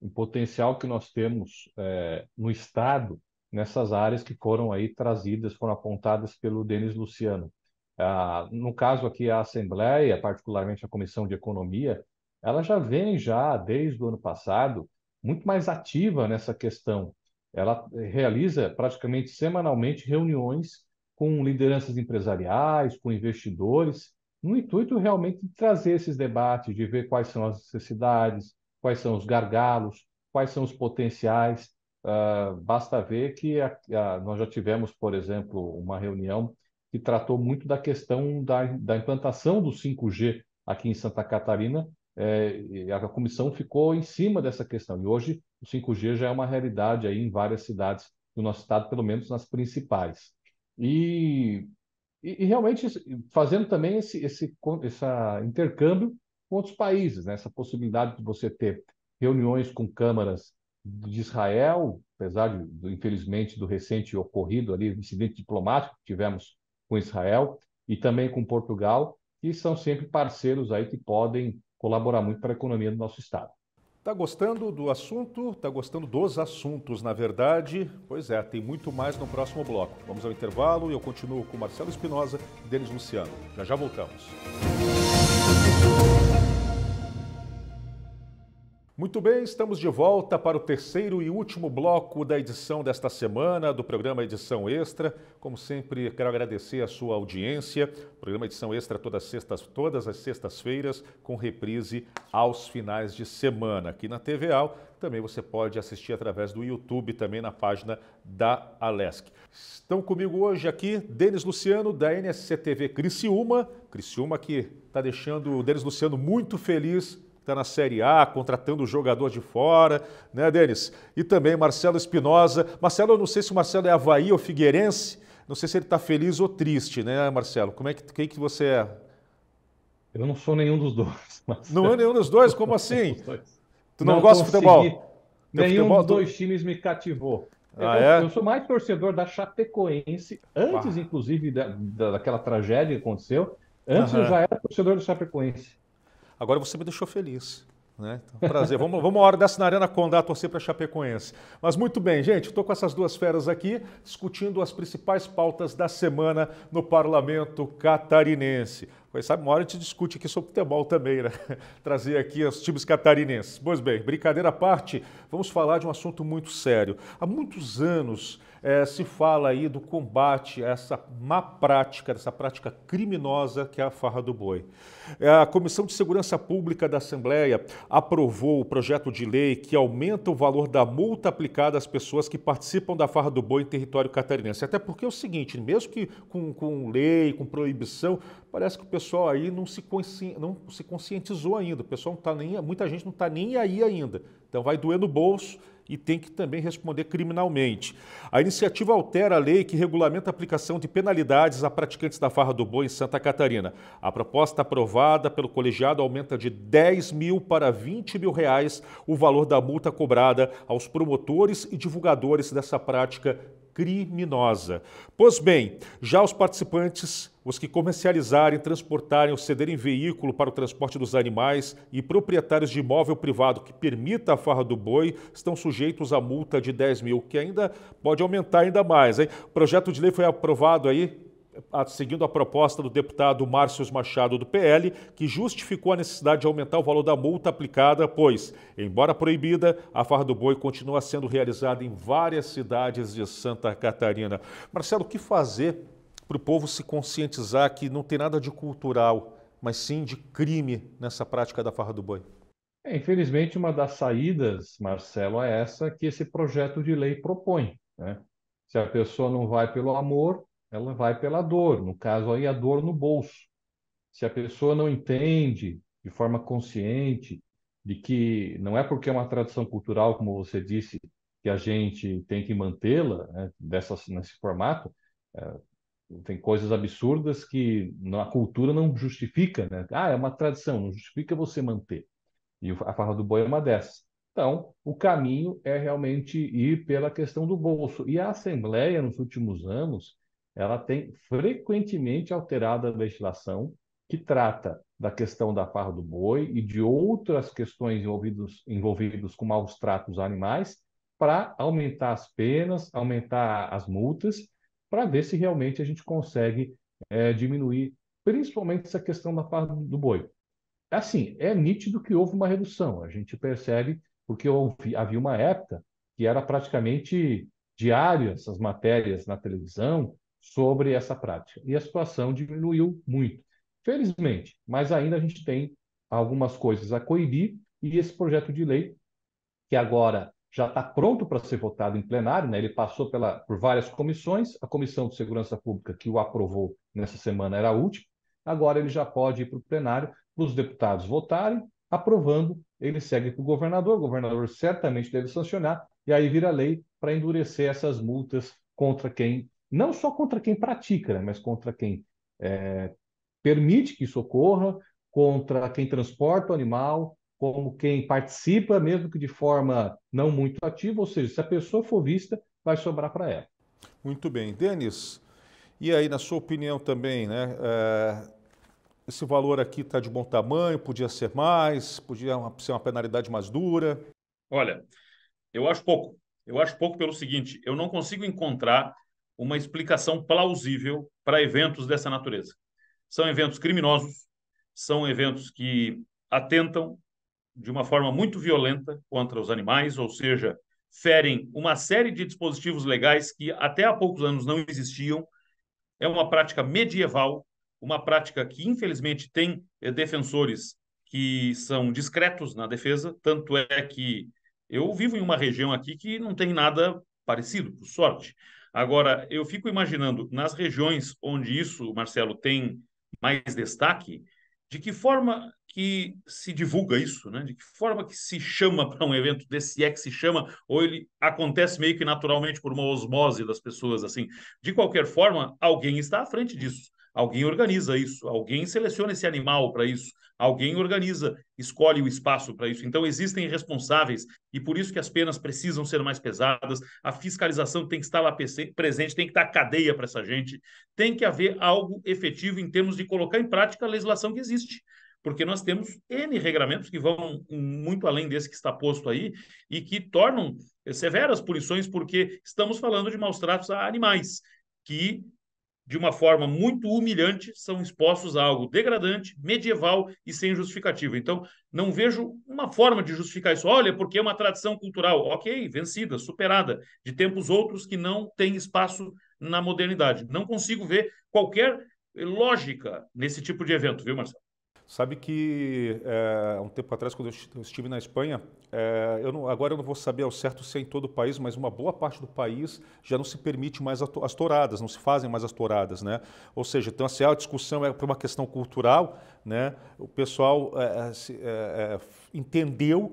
o potencial que nós temos é, no Estado nessas áreas que foram aí trazidas, foram apontadas pelo Denis Luciano. Ah, no caso aqui, a Assembleia, particularmente a Comissão de Economia, ela já vem já desde o ano passado muito mais ativa nessa questão. Ela eh, realiza praticamente semanalmente reuniões com lideranças empresariais, com investidores, no intuito realmente de trazer esses debates, de ver quais são as necessidades, quais são os gargalos, quais são os potenciais. Uh, basta ver que a, a, nós já tivemos, por exemplo, uma reunião que tratou muito da questão da, da implantação do 5G aqui em Santa Catarina, é, a comissão ficou em cima dessa questão. E hoje o 5G já é uma realidade aí em várias cidades do nosso estado, pelo menos nas principais. E, e, e realmente fazendo também esse, esse essa intercâmbio com outros países, né? essa possibilidade de você ter reuniões com câmaras de Israel, apesar, de, infelizmente, do recente ocorrido ali, incidente diplomático que tivemos com Israel e também com Portugal, que são sempre parceiros aí que podem colaborar muito para a economia do nosso Estado. Está gostando do assunto? Está gostando dos assuntos, na verdade? Pois é, tem muito mais no próximo bloco. Vamos ao intervalo e eu continuo com Marcelo Espinosa e Denis Luciano. Já já voltamos. Muito bem, estamos de volta para o terceiro e último bloco da edição desta semana do programa Edição Extra. Como sempre, quero agradecer a sua audiência. programa Edição Extra todas, sextas, todas as sextas-feiras, com reprise aos finais de semana aqui na TVAL. Também você pode assistir através do YouTube, também na página da Alesc. Estão comigo hoje aqui Denis Luciano, da NSCTV Criciúma. Criciúma que está deixando o Denis Luciano muito feliz está na Série A, contratando jogador de fora, né, Denis? E também Marcelo Espinosa. Marcelo, eu não sei se o Marcelo é Havaí ou Figueirense, não sei se ele está feliz ou triste, né, Marcelo? Como é que, quem que você é? Eu não sou nenhum dos dois. Marcelo. Não é nenhum dos dois? Como assim? Tu não, não gosta de futebol? Nenhum futebol... dos dois times me cativou. Ah, eu, é? eu, sou mais torcedor da Chapecoense, antes, ah. inclusive, da, da, daquela tragédia que aconteceu. Antes uhum. eu já era torcedor do Chapecoense. Agora você me deixou feliz. Né? Então, prazer. vamos, vamos uma hora dessa na Arena Condá torcer para Chapecoense. Mas muito bem, gente, estou com essas duas feras aqui discutindo as principais pautas da semana no parlamento catarinense. Pois sabe, uma hora a gente discute aqui sobre futebol também, né? Trazer aqui os times catarinenses. Pois bem, brincadeira à parte, vamos falar de um assunto muito sério. Há muitos anos é, se fala aí do combate a essa má prática, essa prática criminosa que é a farra do boi. É, a Comissão de Segurança Pública da Assembleia aprovou o projeto de lei que aumenta o valor da multa aplicada às pessoas que participam da farra do boi em território catarinense. Até porque é o seguinte, mesmo que com, com lei, com proibição, parece que o pessoal aí não se, consci... não se conscientizou ainda. O pessoal não está nem, muita gente não está nem aí ainda. Então vai doer no bolso e tem que também responder criminalmente. A iniciativa altera a lei que regulamenta a aplicação de penalidades a praticantes da farra do boi em Santa Catarina. A proposta aprovada pelo colegiado aumenta de 10 mil para 20 mil reais o valor da multa cobrada aos promotores e divulgadores dessa prática criminosa. Pois bem, já os participantes, os que comercializarem, transportarem ou cederem veículo para o transporte dos animais e proprietários de imóvel privado que permita a farra do boi, estão sujeitos a multa de 10 mil, que ainda pode aumentar ainda mais. Hein? O projeto de lei foi aprovado aí seguindo a proposta do deputado Márcio Machado do PL, que justificou a necessidade de aumentar o valor da multa aplicada, pois, embora proibida, a farra do boi continua sendo realizada em várias cidades de Santa Catarina. Marcelo, o que fazer para o povo se conscientizar que não tem nada de cultural, mas sim de crime nessa prática da farra do boi? É, infelizmente, uma das saídas, Marcelo, é essa que esse projeto de lei propõe. Né? Se a pessoa não vai pelo amor, ela vai pela dor, no caso aí a dor no bolso. Se a pessoa não entende de forma consciente de que não é porque é uma tradição cultural, como você disse, que a gente tem que mantê-la né, nesse formato, é, tem coisas absurdas que a cultura não justifica, né? Ah, é uma tradição, não justifica você manter. E a farra do boi é uma dessas. Então, o caminho é realmente ir pela questão do bolso. E a Assembleia, nos últimos anos, ela tem frequentemente alterado a legislação que trata da questão da farra do boi e de outras questões envolvidos, envolvidos com maus tratos animais para aumentar as penas, aumentar as multas, para ver se realmente a gente consegue é, diminuir, principalmente essa questão da farra do boi. Assim, é nítido que houve uma redução, a gente percebe, porque houve, havia uma época que era praticamente diário essas matérias na televisão, sobre essa prática. E a situação diminuiu muito, felizmente, mas ainda a gente tem algumas coisas a coibir e esse projeto de lei, que agora já está pronto para ser votado em plenário, né? ele passou pela, por várias comissões, a Comissão de Segurança Pública que o aprovou nessa semana era a última, agora ele já pode ir para o plenário para os deputados votarem, aprovando, ele segue para o governador, o governador certamente deve sancionar, e aí vira lei para endurecer essas multas contra quem não só contra quem pratica, né, mas contra quem é, permite que isso ocorra, contra quem transporta o animal, como quem participa, mesmo que de forma não muito ativa, ou seja, se a pessoa for vista, vai sobrar para ela. Muito bem. Denis, e aí, na sua opinião também, né? É, esse valor aqui está de bom tamanho, podia ser mais, podia ser uma penalidade mais dura? Olha, eu acho pouco. Eu acho pouco pelo seguinte: eu não consigo encontrar uma explicação plausível para eventos dessa natureza. São eventos criminosos, são eventos que atentam de uma forma muito violenta contra os animais, ou seja, ferem uma série de dispositivos legais que até há poucos anos não existiam. É uma prática medieval, uma prática que infelizmente tem defensores que são discretos na defesa, tanto é que eu vivo em uma região aqui que não tem nada parecido, por sorte. Agora, eu fico imaginando, nas regiões onde isso, Marcelo, tem mais destaque, de que forma que se divulga isso, né? De que forma que se chama para um evento desse, é que se chama, ou ele acontece meio que naturalmente por uma osmose das pessoas, assim. De qualquer forma, alguém está à frente disso. Alguém organiza isso, alguém seleciona esse animal para isso, alguém organiza, escolhe o espaço para isso. Então existem responsáveis e por isso que as penas precisam ser mais pesadas, a fiscalização tem que estar lá presente, tem que estar cadeia para essa gente, tem que haver algo efetivo em termos de colocar em prática a legislação que existe porque nós temos N regramentos que vão muito além desse que está posto aí e que tornam severas punições, porque estamos falando de maus tratos a animais, que de uma forma muito humilhante, são expostos a algo degradante, medieval e sem justificativa. Então, não vejo uma forma de justificar isso. Olha, porque é uma tradição cultural, ok, vencida, superada, de tempos outros que não tem espaço na modernidade. Não consigo ver qualquer lógica nesse tipo de evento, viu, Marcelo? Sabe que há eh, é, um tempo atrás, quando eu estive na Espanha, é, eu não, agora eu não vou saber ao certo se é em todo o país, mas uma boa parte do país já não se permite mais as touradas, não se fazem mais as touradas, né? Ou seja, então assim, a discussão é para uma questão cultural, né? O pessoal é, se, entendeu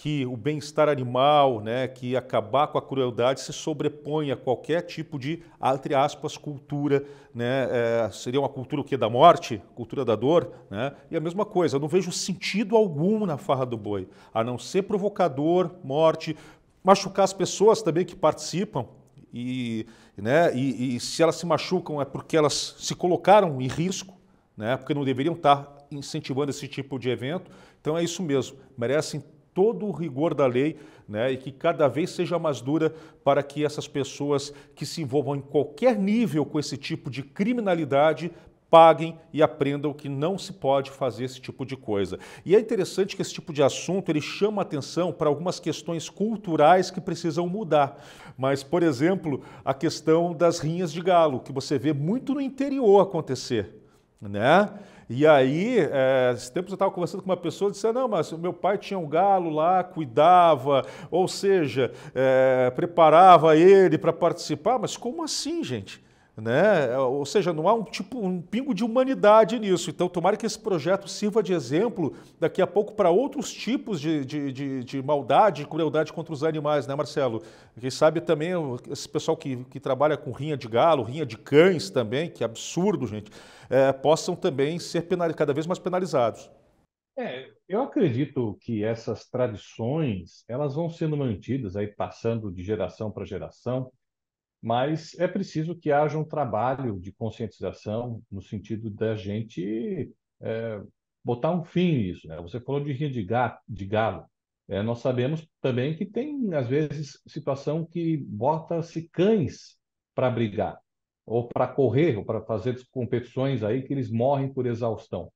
que o bem-estar animal, né, que acabar com a crueldade se sobrepõe a qualquer tipo de, entre aspas, cultura, né, é, seria uma cultura o quê? Da morte? Cultura da dor, né? E a mesma coisa, eu não vejo sentido algum na farra do boi, a não ser provocador, morte, machucar as pessoas também que participam, e, né, e, e se elas se machucam é porque elas se colocaram em risco, né, porque não deveriam estar incentivando esse tipo de evento, então é isso mesmo, merecem todo o rigor da lei né, e que cada vez seja mais dura para que essas pessoas que se envolvam em qualquer nível com esse tipo de criminalidade paguem e aprendam que não se pode fazer esse tipo de coisa. E é interessante que esse tipo de assunto ele chama atenção para algumas questões culturais que precisam mudar. Mas, por exemplo, a questão das rinhas de galo, que você vê muito no interior acontecer, né? E aí, é, esse tempo eu estava conversando com uma pessoa e disse: Não, mas meu pai tinha um galo lá, cuidava, ou seja, é, preparava ele para participar. Mas como assim, gente? Né? É, ou seja, não há um tipo um pingo de humanidade nisso. Então, tomara que esse projeto sirva de exemplo daqui a pouco para outros tipos de, de, de, de maldade e crueldade contra os animais, né, Marcelo? Quem sabe também esse pessoal que, que trabalha com rinha de galo, rinha de cães também, que absurdo, gente, é, possam também ser penal, cada vez mais penalizados. É, eu acredito que essas tradições elas vão sendo mantidas aí passando de geração para geração mas é preciso que haja um trabalho de conscientização no sentido da gente é, botar um fim nisso. Né? Você falou de rinha de, de galo. É, nós sabemos também que tem, às vezes, situação que bota-se cães para brigar, ou para correr, ou para fazer competições aí que eles morrem por exaustão.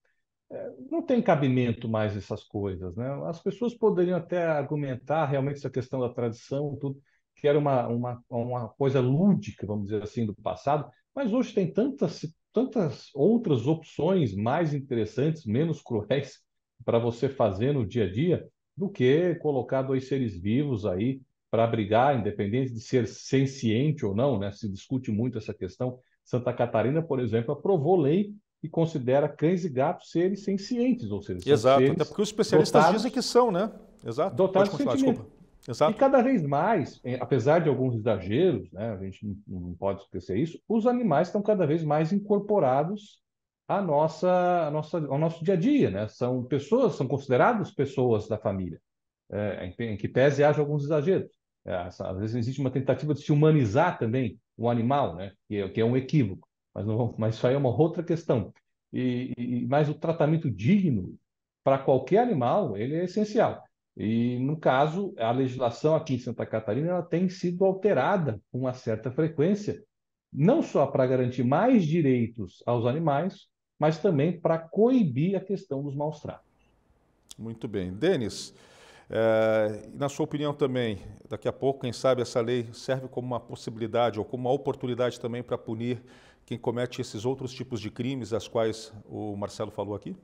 É, não tem cabimento mais essas coisas. Né? As pessoas poderiam até argumentar realmente essa questão da tradição, tudo, que era uma, uma, uma coisa lúdica, vamos dizer assim, do passado, mas hoje tem tantas, tantas outras opções mais interessantes, menos cruéis, para você fazer no dia a dia, do que colocar dois seres vivos aí para brigar, independente de ser senciente ou não, né? se discute muito essa questão. Santa Catarina, por exemplo, aprovou lei e considera cães e gatos seres sencientes, ou seja, Exato, seres até porque os especialistas dotados, dizem que são, né? Exato. Dotados Pode continuar, desculpa. Exato. E cada vez mais, é, apesar de alguns exageros, né, a gente não, pode esquecer isso, os animais estão cada vez mais incorporados à nossa, à nossa, ao nosso dia a dia. Né? São pessoas, são considerados pessoas da família, é, em, em, que pese haja alguns exageros. É, às vezes existe uma tentativa de se humanizar também o animal, né? que, é, que é um equívoco, mas, não, mas isso aí é uma outra questão. E, e, mas o tratamento digno para qualquer animal ele é essencial. E, no caso, a legislação aqui em Santa Catarina ela tem sido alterada com uma certa frequência, não só para garantir mais direitos aos animais, mas também para coibir a questão dos maus tratos. Muito bem. Denis, é, na sua opinião também, daqui a pouco, quem sabe, essa lei serve como uma possibilidade ou como uma oportunidade também para punir quem comete esses outros tipos de crimes, das quais o Marcelo falou aqui?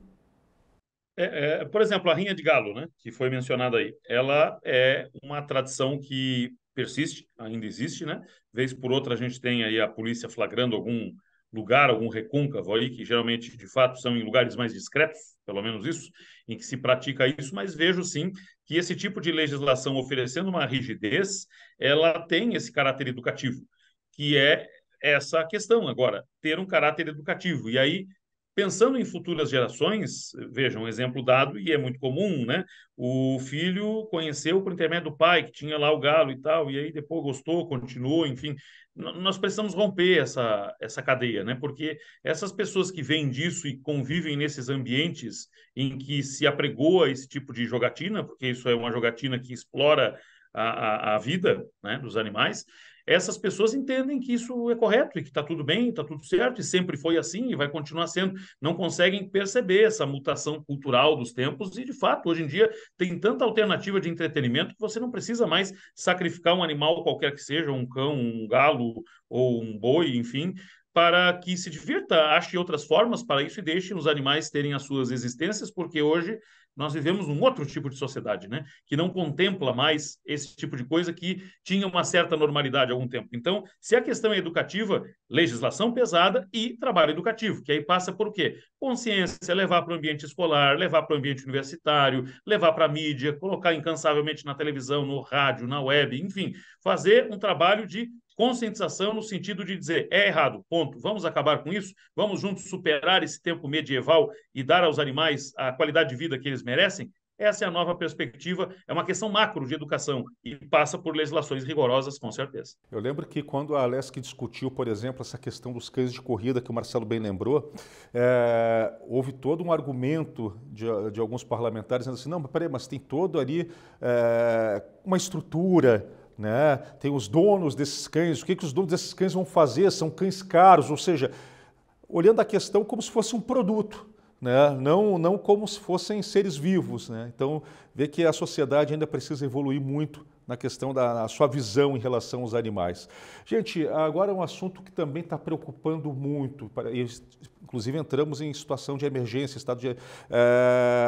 É, é, por exemplo, a Rinha de Galo, né, que foi mencionada aí, ela é uma tradição que persiste, ainda existe, né? Vez por outra a gente tem aí a polícia flagrando algum lugar, algum recôncavo aí, que geralmente, de fato, são em lugares mais discretos, pelo menos isso, em que se pratica isso, mas vejo sim que esse tipo de legislação oferecendo uma rigidez, ela tem esse caráter educativo, que é essa questão agora, ter um caráter educativo. E aí pensando em futuras gerações, vejam, um exemplo dado, e é muito comum, né? O filho conheceu por intermédio do pai, que tinha lá o galo e tal, e aí depois gostou, continuou, enfim. Nós precisamos romper essa, essa cadeia, né? Porque essas pessoas que vêm disso e convivem nesses ambientes em que se apregoa esse tipo de jogatina, porque isso é uma jogatina que explora a, a, a vida né, dos animais, essas pessoas entendem que isso é correto e que está tudo bem, está tudo certo, e sempre foi assim e vai continuar sendo. Não conseguem perceber essa mutação cultural dos tempos, e de fato, hoje em dia, tem tanta alternativa de entretenimento que você não precisa mais sacrificar um animal qualquer que seja, um cão, um galo ou um boi, enfim, para que se divirta, ache outras formas para isso e deixe os animais terem as suas existências, porque hoje nós vivemos um outro tipo de sociedade, né? Que não contempla mais esse tipo de coisa que tinha uma certa normalidade há algum tempo. Então, se a questão é educativa, legislação pesada e trabalho educativo, que aí passa por quê? Consciência, levar para o ambiente escolar, levar para o ambiente universitário, levar para a mídia, colocar incansavelmente na televisão, no rádio, na web, enfim, fazer um trabalho de conscientização no sentido de dizer é errado, ponto. Vamos acabar com isso, vamos juntos superar esse tempo medieval e dar aos animais a qualidade de vida que eles merecem. Essa é a nova perspectiva, é uma questão macro de educação e passa por legislações rigorosas, com certeza. Eu lembro que quando a Alesc discutiu, por exemplo, essa questão dos cães de corrida, que o Marcelo bem lembrou, é, houve todo um argumento de, de, alguns parlamentares dizendo assim: não, mas peraí, mas tem todo ali é, uma estrutura né? tem os donos desses cães, o que, que os donos desses cães vão fazer? São cães caros, ou seja, olhando a questão como se fosse um produto. Né? Não, não como se fossem seres vivos. Né? Então, vê que a sociedade ainda precisa evoluir muito na questão da sua visão em relação aos animais. Gente, agora é um assunto que também está preocupando muito, inclusive entramos em situação de emergência, estado de, é,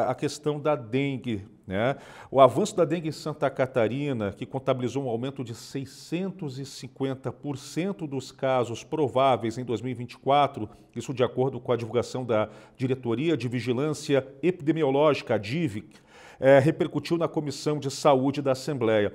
a questão da dengue. Né? O avanço da dengue em Santa Catarina, que contabilizou um aumento de 650% dos casos prováveis em 2024, isso de acordo com a divulgação da Diretoria de Vigilância Epidemiológica, a DIVIC, é, repercutiu na Comissão de Saúde da Assembleia.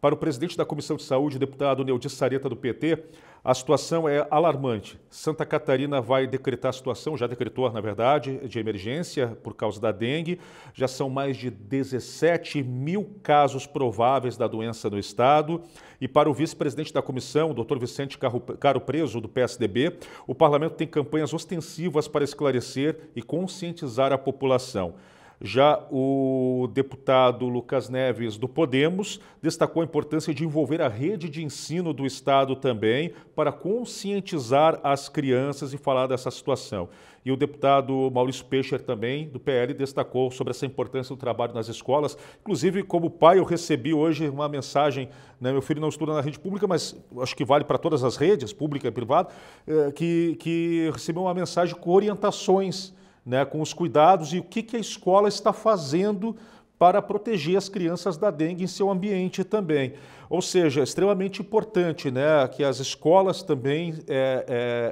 Para o presidente da Comissão de Saúde, deputado Neudi Sareta, do PT, a situação é alarmante. Santa Catarina vai decretar a situação, já decretou, na verdade, de emergência por causa da dengue. Já são mais de 17 mil casos prováveis da doença no estado. E para o vice-presidente da comissão, o doutor Vicente Caro Preso, do PSDB, o parlamento tem campanhas ostensivas para esclarecer e conscientizar a população. Já o deputado Lucas Neves, do Podemos, destacou a importância de envolver a rede de ensino do Estado também para conscientizar as crianças e falar dessa situação. E o deputado Maurício Peixer também, do PL, destacou sobre essa importância do trabalho nas escolas. Inclusive, como pai, eu recebi hoje uma mensagem, né, meu filho não estuda na rede pública, mas acho que vale para todas as redes, pública e privada, eh, que, que recebeu uma mensagem com orientações né, com os cuidados e o que, que a escola está fazendo para proteger as crianças da dengue em seu ambiente também. Ou seja, é extremamente importante né, que as escolas também é,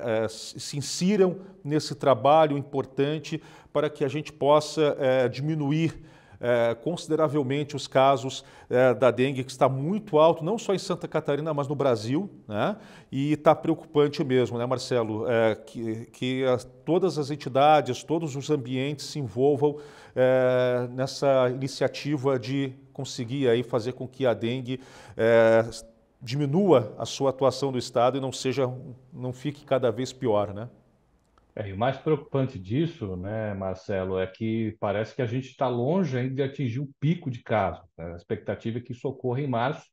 é, é se insiram nesse trabalho importante para que a gente possa é, diminuir é, consideravelmente os casos é, da dengue, que está muito alto, não só em Santa Catarina, mas no Brasil. Né? E está preocupante mesmo, né, Marcelo? É, que, que as, todas as entidades, todos os ambientes se envolvam é, nessa iniciativa de conseguir aí fazer com que a dengue é, diminua a sua atuação do Estado e não seja, não fique cada vez pior, né? É, e o mais preocupante disso, né, Marcelo, é que parece que a gente está longe ainda de atingir o pico de casos. Né? A expectativa é que isso ocorra em março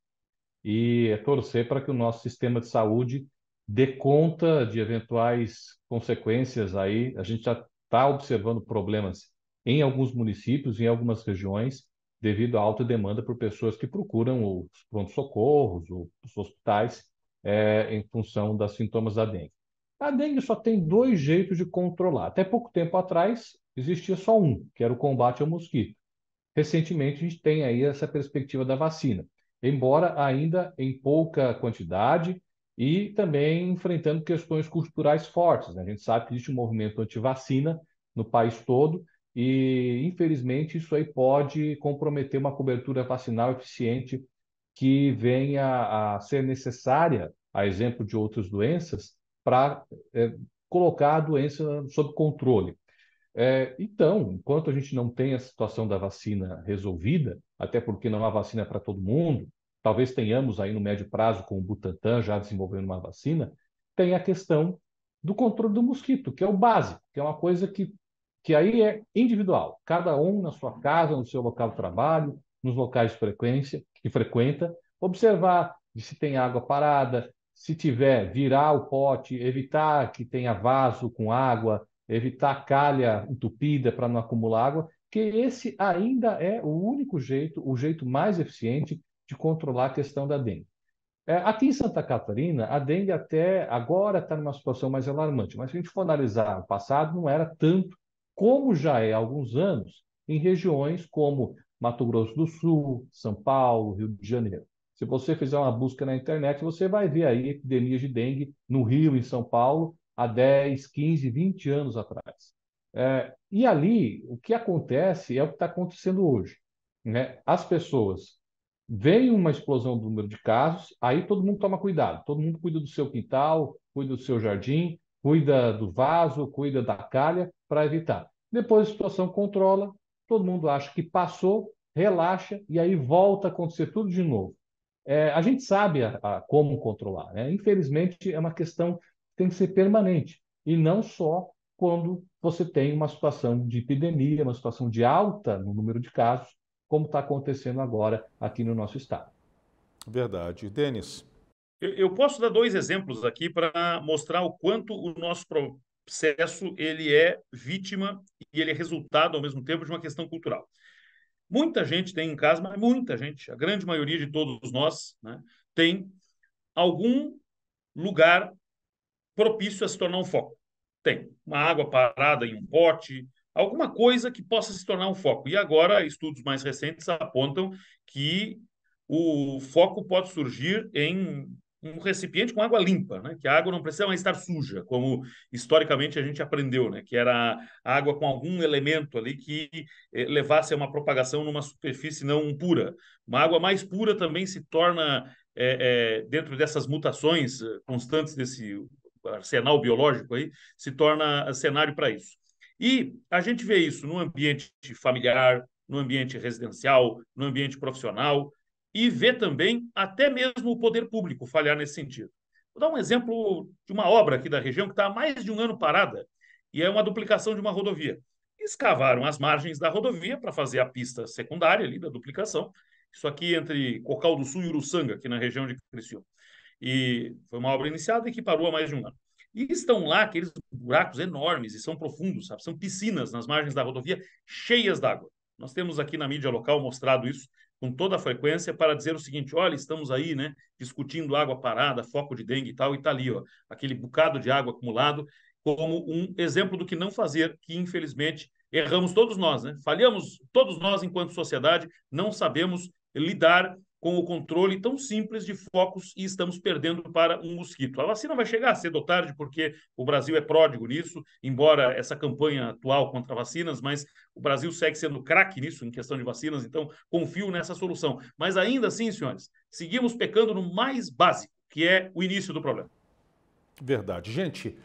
e é torcer para que o nosso sistema de saúde dê conta de eventuais consequências aí. A gente já está observando problemas em alguns municípios, em algumas regiões, devido à alta demanda por pessoas que procuram os pronto-socorros, os hospitais, é, em função dos sintomas da dengue. A dengue só tem dois jeitos de controlar. Até pouco tempo atrás existia só um, que era o combate ao mosquito. Recentemente a gente tem aí essa perspectiva da vacina, embora ainda em pouca quantidade e também enfrentando questões culturais fortes. Né? A gente sabe que existe um movimento anti-vacina no país todo e, infelizmente, isso aí pode comprometer uma cobertura vacinal eficiente que venha a ser necessária, a exemplo de outras doenças, para é, colocar a doença sob controle. É, então, enquanto a gente não tem a situação da vacina resolvida, até porque não há vacina para todo mundo, talvez tenhamos aí no médio prazo com o Butantan já desenvolvendo uma vacina, tem a questão do controle do mosquito, que é o básico, que é uma coisa que, que aí é individual. Cada um na sua casa, no seu local de trabalho, nos locais de frequência que frequenta, observar se tem água parada, se tiver, virar o pote, evitar que tenha vaso com água, evitar calha entupida para não acumular água, que esse ainda é o único jeito, o jeito mais eficiente de controlar a questão da dengue. É, aqui em Santa Catarina, a dengue até agora está numa situação mais alarmante, mas se a gente for analisar o passado, não era tanto como já é há alguns anos em regiões como Mato Grosso do Sul, São Paulo, Rio de Janeiro. Se você fizer uma busca na internet, você vai ver aí epidemias de dengue no Rio, em São Paulo, há 10, 15, 20 anos atrás. É, e ali, o que acontece é o que está acontecendo hoje. Né? As pessoas veem uma explosão do número de casos, aí todo mundo toma cuidado, todo mundo cuida do seu quintal, cuida do seu jardim, cuida do vaso, cuida da calha para evitar. Depois a situação controla, todo mundo acha que passou, relaxa e aí volta a acontecer tudo de novo é, a gente sabe a, a, como controlar. Né? Infelizmente, é uma questão que tem que ser permanente, e não só quando você tem uma situação de epidemia, uma situação de alta no número de casos, como está acontecendo agora aqui no nosso estado. Verdade. Denis? Eu, eu posso dar dois exemplos aqui para mostrar o quanto o nosso processo ele é vítima e ele é resultado, ao mesmo tempo, de uma questão cultural. Muita gente tem em casa, mas muita gente, a grande maioria de todos nós, né, tem algum lugar propício a se tornar um foco. Tem uma água parada em um pote, alguma coisa que possa se tornar um foco. E agora, estudos mais recentes apontam que o foco pode surgir em um recipiente com água limpa, né? que a água não precisa mais estar suja, como historicamente a gente aprendeu, né? que era água com algum elemento ali que eh, levasse a uma propagação numa superfície não pura. Uma água mais pura também se torna, eh, eh, dentro dessas mutações constantes desse arsenal biológico, aí, se torna cenário para isso. E a gente vê isso no ambiente familiar, no ambiente residencial, no ambiente profissional, e vê também até mesmo o poder público falhar nesse sentido. Vou dar um exemplo de uma obra aqui da região que está há mais de um ano parada e é uma duplicação de uma rodovia. Escavaram as margens da rodovia para fazer a pista secundária ali da duplicação. Isso aqui entre Cocal do Sul e Uruçanga, aqui na região de Criciúma. E foi uma obra iniciada e que parou há mais de um ano. E estão lá aqueles buracos enormes e são profundos, sabe? São piscinas nas margens da rodovia cheias d'água. Nós temos aqui na mídia local mostrado isso com toda a frequência para dizer o seguinte: olha, estamos aí, né, discutindo água parada, foco de dengue e tal, e está ali, ó, aquele bocado de água acumulado, como um exemplo do que não fazer, que infelizmente erramos todos nós, né? Falhamos todos nós enquanto sociedade, não sabemos lidar com o controle tão simples de focos e estamos perdendo para um mosquito. A vacina vai chegar cedo ou tarde, porque o Brasil é pródigo nisso, embora essa campanha atual contra vacinas, mas o Brasil segue sendo craque nisso, em questão de vacinas, então confio nessa solução. Mas ainda assim, senhores, seguimos pecando no mais básico, que é o início do problema. Verdade. Gente,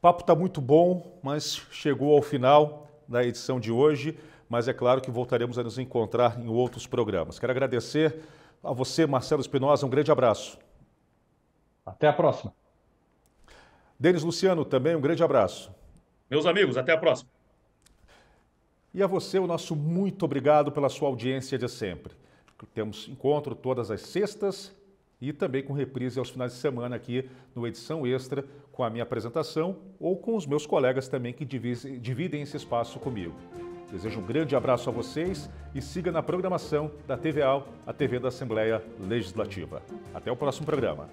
papo está muito bom, mas chegou ao final da edição de hoje. Mas é claro que voltaremos a nos encontrar em outros programas. Quero agradecer a você, Marcelo Espinosa, um grande abraço. Até a próxima. Denis Luciano, também um grande abraço. Meus amigos, até a próxima. E a você, o nosso muito obrigado pela sua audiência de sempre. Temos encontro todas as sextas e também com reprise aos finais de semana aqui no Edição Extra, com a minha apresentação ou com os meus colegas também que dividem esse espaço comigo. Desejo um grande abraço a vocês e siga na programação da TVA, a TV da Assembleia Legislativa. Até o próximo programa.